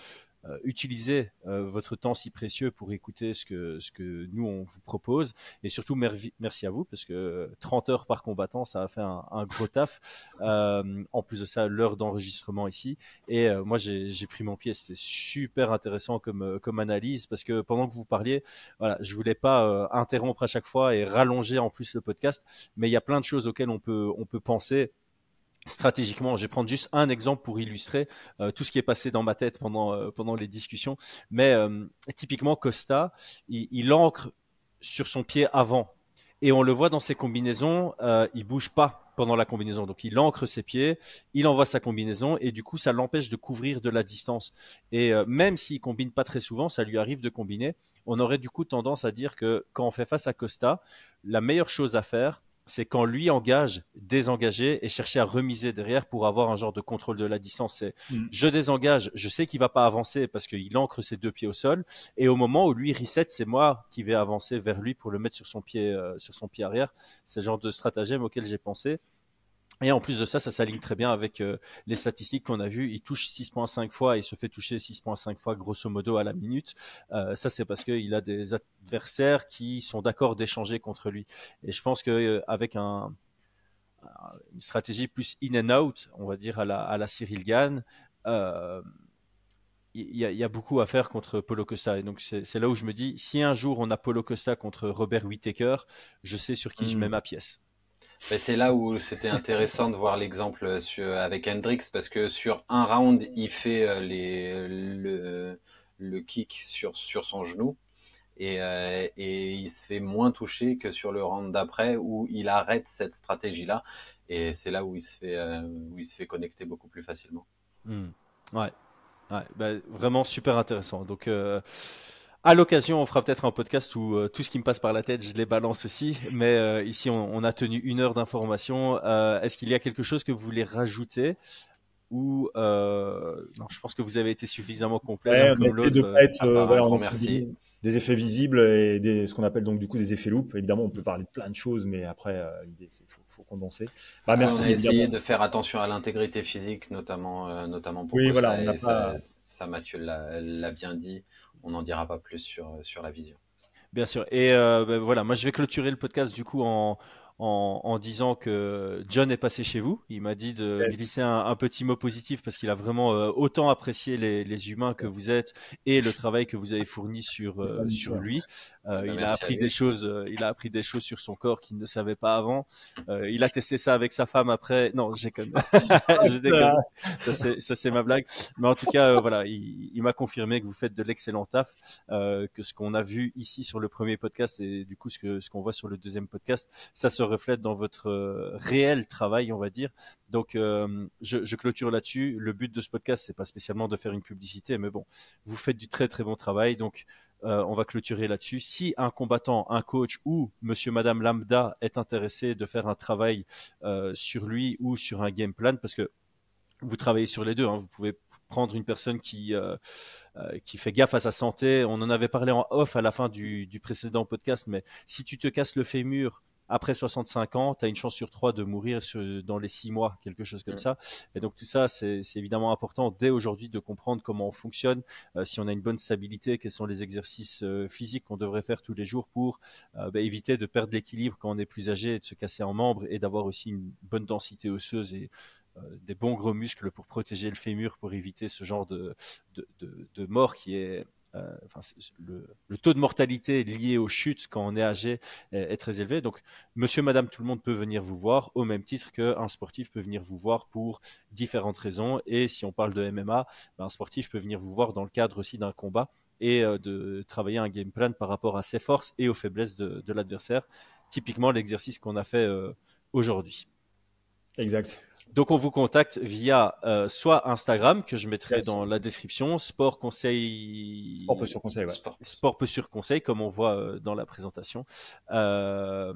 euh, utilisez euh, votre temps si précieux pour écouter ce que, ce que nous, on vous propose. Et surtout, merci à vous, parce que 30 euh, heures par combattant, ça a fait un, gros taf. Euh, en plus de ça, l'heure d'enregistrement ici. Et moi, j'ai pris mon pied. C'était super intéressant comme, comme analyse, parce que pendant que vous parliez, voilà, je voulais pas interrompre à chaque fois et rallonger en plus le podcast. Mais il y a plein de choses auxquelles on peut, on peut penser stratégiquement. Je vais prendre juste un exemple pour illustrer euh, tout ce qui est passé dans ma tête pendant, euh, pendant les discussions. Mais euh, typiquement, Costa, il, il, ancre sur son pied avant. Et on le voit dans ses combinaisons, il bouge pas pendant la combinaison. Donc il ancre ses pieds, il envoie sa combinaison et du coup ça l'empêche de couvrir de la distance. Et même s'il combine pas très souvent, ça lui arrive de combiner. On aurait du coup tendance à dire que quand on fait face à Costa, la meilleure chose à faire, c'est quand lui engage, désengager et chercher à remiser derrière pour avoir un genre de contrôle de la distance. C'est mm. je désengage, je sais qu'il va pas avancer parce qu'il ancre ses deux pieds au sol et au moment où lui reset, c'est moi qui vais avancer vers lui pour le mettre sur son pied euh, sur son pied arrière. C'est le genre de stratagème auquel j'ai pensé et en plus de ça, ça s'aligne très bien avec euh, les statistiques qu'on a vues. Il touche 6.5 fois et il se fait toucher 6.5 fois grosso modo à la minute. Euh, ça, c'est parce qu'il a des adversaires qui sont d'accord d'échanger contre lui. Et je pense que euh, avec une stratégie plus in and out, on va dire à la, à la Cyril Gann, il y, a, beaucoup à faire contre Polo Costa. Et donc, c'est là où je me dis, si un jour on a Polo Costa contre Robert Whittaker, je sais sur qui je mets hmm. ma pièce. Ben, c'est là où c'était intéressant de voir l'exemple euh, avec Hendrix parce que sur un round, il fait euh, les, le, kick sur, sur son genou euh, et, il se fait moins toucher que sur le round d'après où il arrête cette stratégie-là. Et c'est là où il, se fait, où il se fait connecter beaucoup plus facilement. Hmm. Ouais, ben, vraiment super intéressant. Donc. À l'occasion, on fera peut-être un podcast où euh, tout ce qui me passe par la tête, je les balance aussi. Mais euh, ici, on, a tenu une heure d'information. Euh, est-ce qu'il y a quelque chose que vous voulez rajouter ou je pense que vous avez été suffisamment complet. on de pas être des, effets visibles et ce qu'on appelle donc du coup des effets loupes. Évidemment, on peut parler de plein de choses, mais après, il faut, condenser. Bah, ah, merci. On a essayé de faire attention à l'intégrité physique, notamment, notamment pour. Oui, voilà, on Ça, Mathieu l'a bien dit on n'en dira pas plus sur, euh, sur la vision. Bien sûr. Et euh, ben voilà, moi je vais clôturer le podcast du coup en, en, en, disant que John est passé chez vous. Il m'a dit de glisser un, petit mot positif parce qu'il a vraiment euh, autant apprécié les, les, humains que vous êtes et le travail que vous avez fourni sur euh, sur lui. Euh, il a appris des choses. il a appris des choses sur son corps qu'il ne savait pas avant. il a testé ça avec sa femme après. Non, j'ai comme ça c'est ma blague. Mais en tout cas, voilà, il, il m'a confirmé que vous faites de l'excellent taf, que ce qu'on a vu ici sur le premier podcast et du coup ce que ce qu'on voit sur le deuxième podcast, ça se reflète dans votre euh, réel travail, on va dire. Donc, euh, je, clôture là-dessus. Le but de ce podcast, c'est pas spécialement de faire une publicité, mais bon, vous faites du très très bon travail. Donc, euh, on va clôturer là-dessus. Si un combattant, un coach ou monsieur, madame lambda est intéressé de faire un travail sur lui ou sur un game plan, parce que vous travaillez sur les deux, hein, vous pouvez prendre une personne qui qui fait gaffe à sa santé. On en avait parlé en off à la fin du, du précédent podcast, mais si tu te casses le fémur après 65 ans, tu as une chance sur trois de mourir dans les six mois, quelque chose comme mm. ça. Et donc tout ça, c'est évidemment important dès aujourd'hui de comprendre comment on fonctionne, euh, si on a une bonne stabilité, quels sont les exercices euh, physiques qu'on devrait faire tous les jours pour euh, bah, éviter de perdre l'équilibre quand on est plus âgé et de se casser en membres et d'avoir aussi une bonne densité osseuse et des bons gros muscles pour protéger le fémur, pour éviter ce genre de mort qui est euh, enfin, le, taux de mortalité lié aux chutes quand on est âgé est, très élevé. Donc, monsieur, madame, tout le monde peut venir vous voir au même titre qu'un sportif peut venir vous voir pour différentes raisons. Et si on parle de MMA, ben, un sportif peut venir vous voir dans le cadre aussi d'un combat et euh, de travailler un game plan par rapport à ses forces et aux faiblesses de, l'adversaire. Typiquement, l'exercice qu'on a fait euh, aujourd'hui. Exact. Donc on vous contacte via euh, soit Instagram que je mettrai dans la description, sport conseil, conseil, sport conseil comme on voit euh, dans la présentation, euh,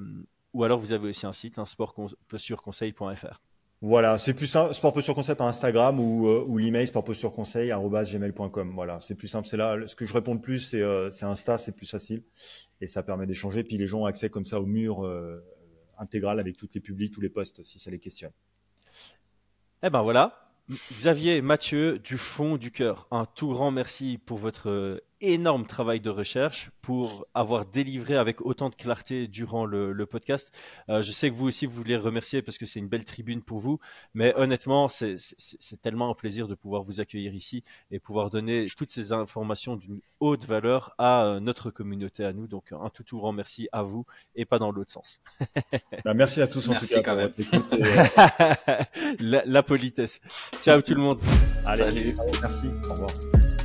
ou alors vous avez aussi un site, un hein, sport conseil.fr. Voilà, c'est plus simple, sport conseil par Instagram ou, l'email sport conseil gmail.com. Voilà, c'est plus simple, c'est là ce que je réponds le plus, c'est c'est Insta, c'est plus facile et ça permet d'échanger. Puis les gens ont accès comme ça au mur intégral avec toutes les publics, tous les posts si ça les questionne. Eh ben voilà, Xavier Mathieu, du fond du cœur, un tout grand merci pour votre euh, énorme travail de recherche pour avoir délivré avec autant de clarté durant le, podcast. Euh, je sais que vous aussi, vous voulez remercier parce que c'est une belle tribune pour vous, mais honnêtement, c'est tellement un plaisir de pouvoir vous accueillir ici et pouvoir donner toutes ces informations d'une haute valeur à euh, notre communauté, à nous. Donc, un tout, tout grand merci à vous et pas dans l'autre sens. Bah, merci à tous en tout cas euh, la, la, politesse. Ciao tout le monde. Allez, Allez. merci. Au revoir.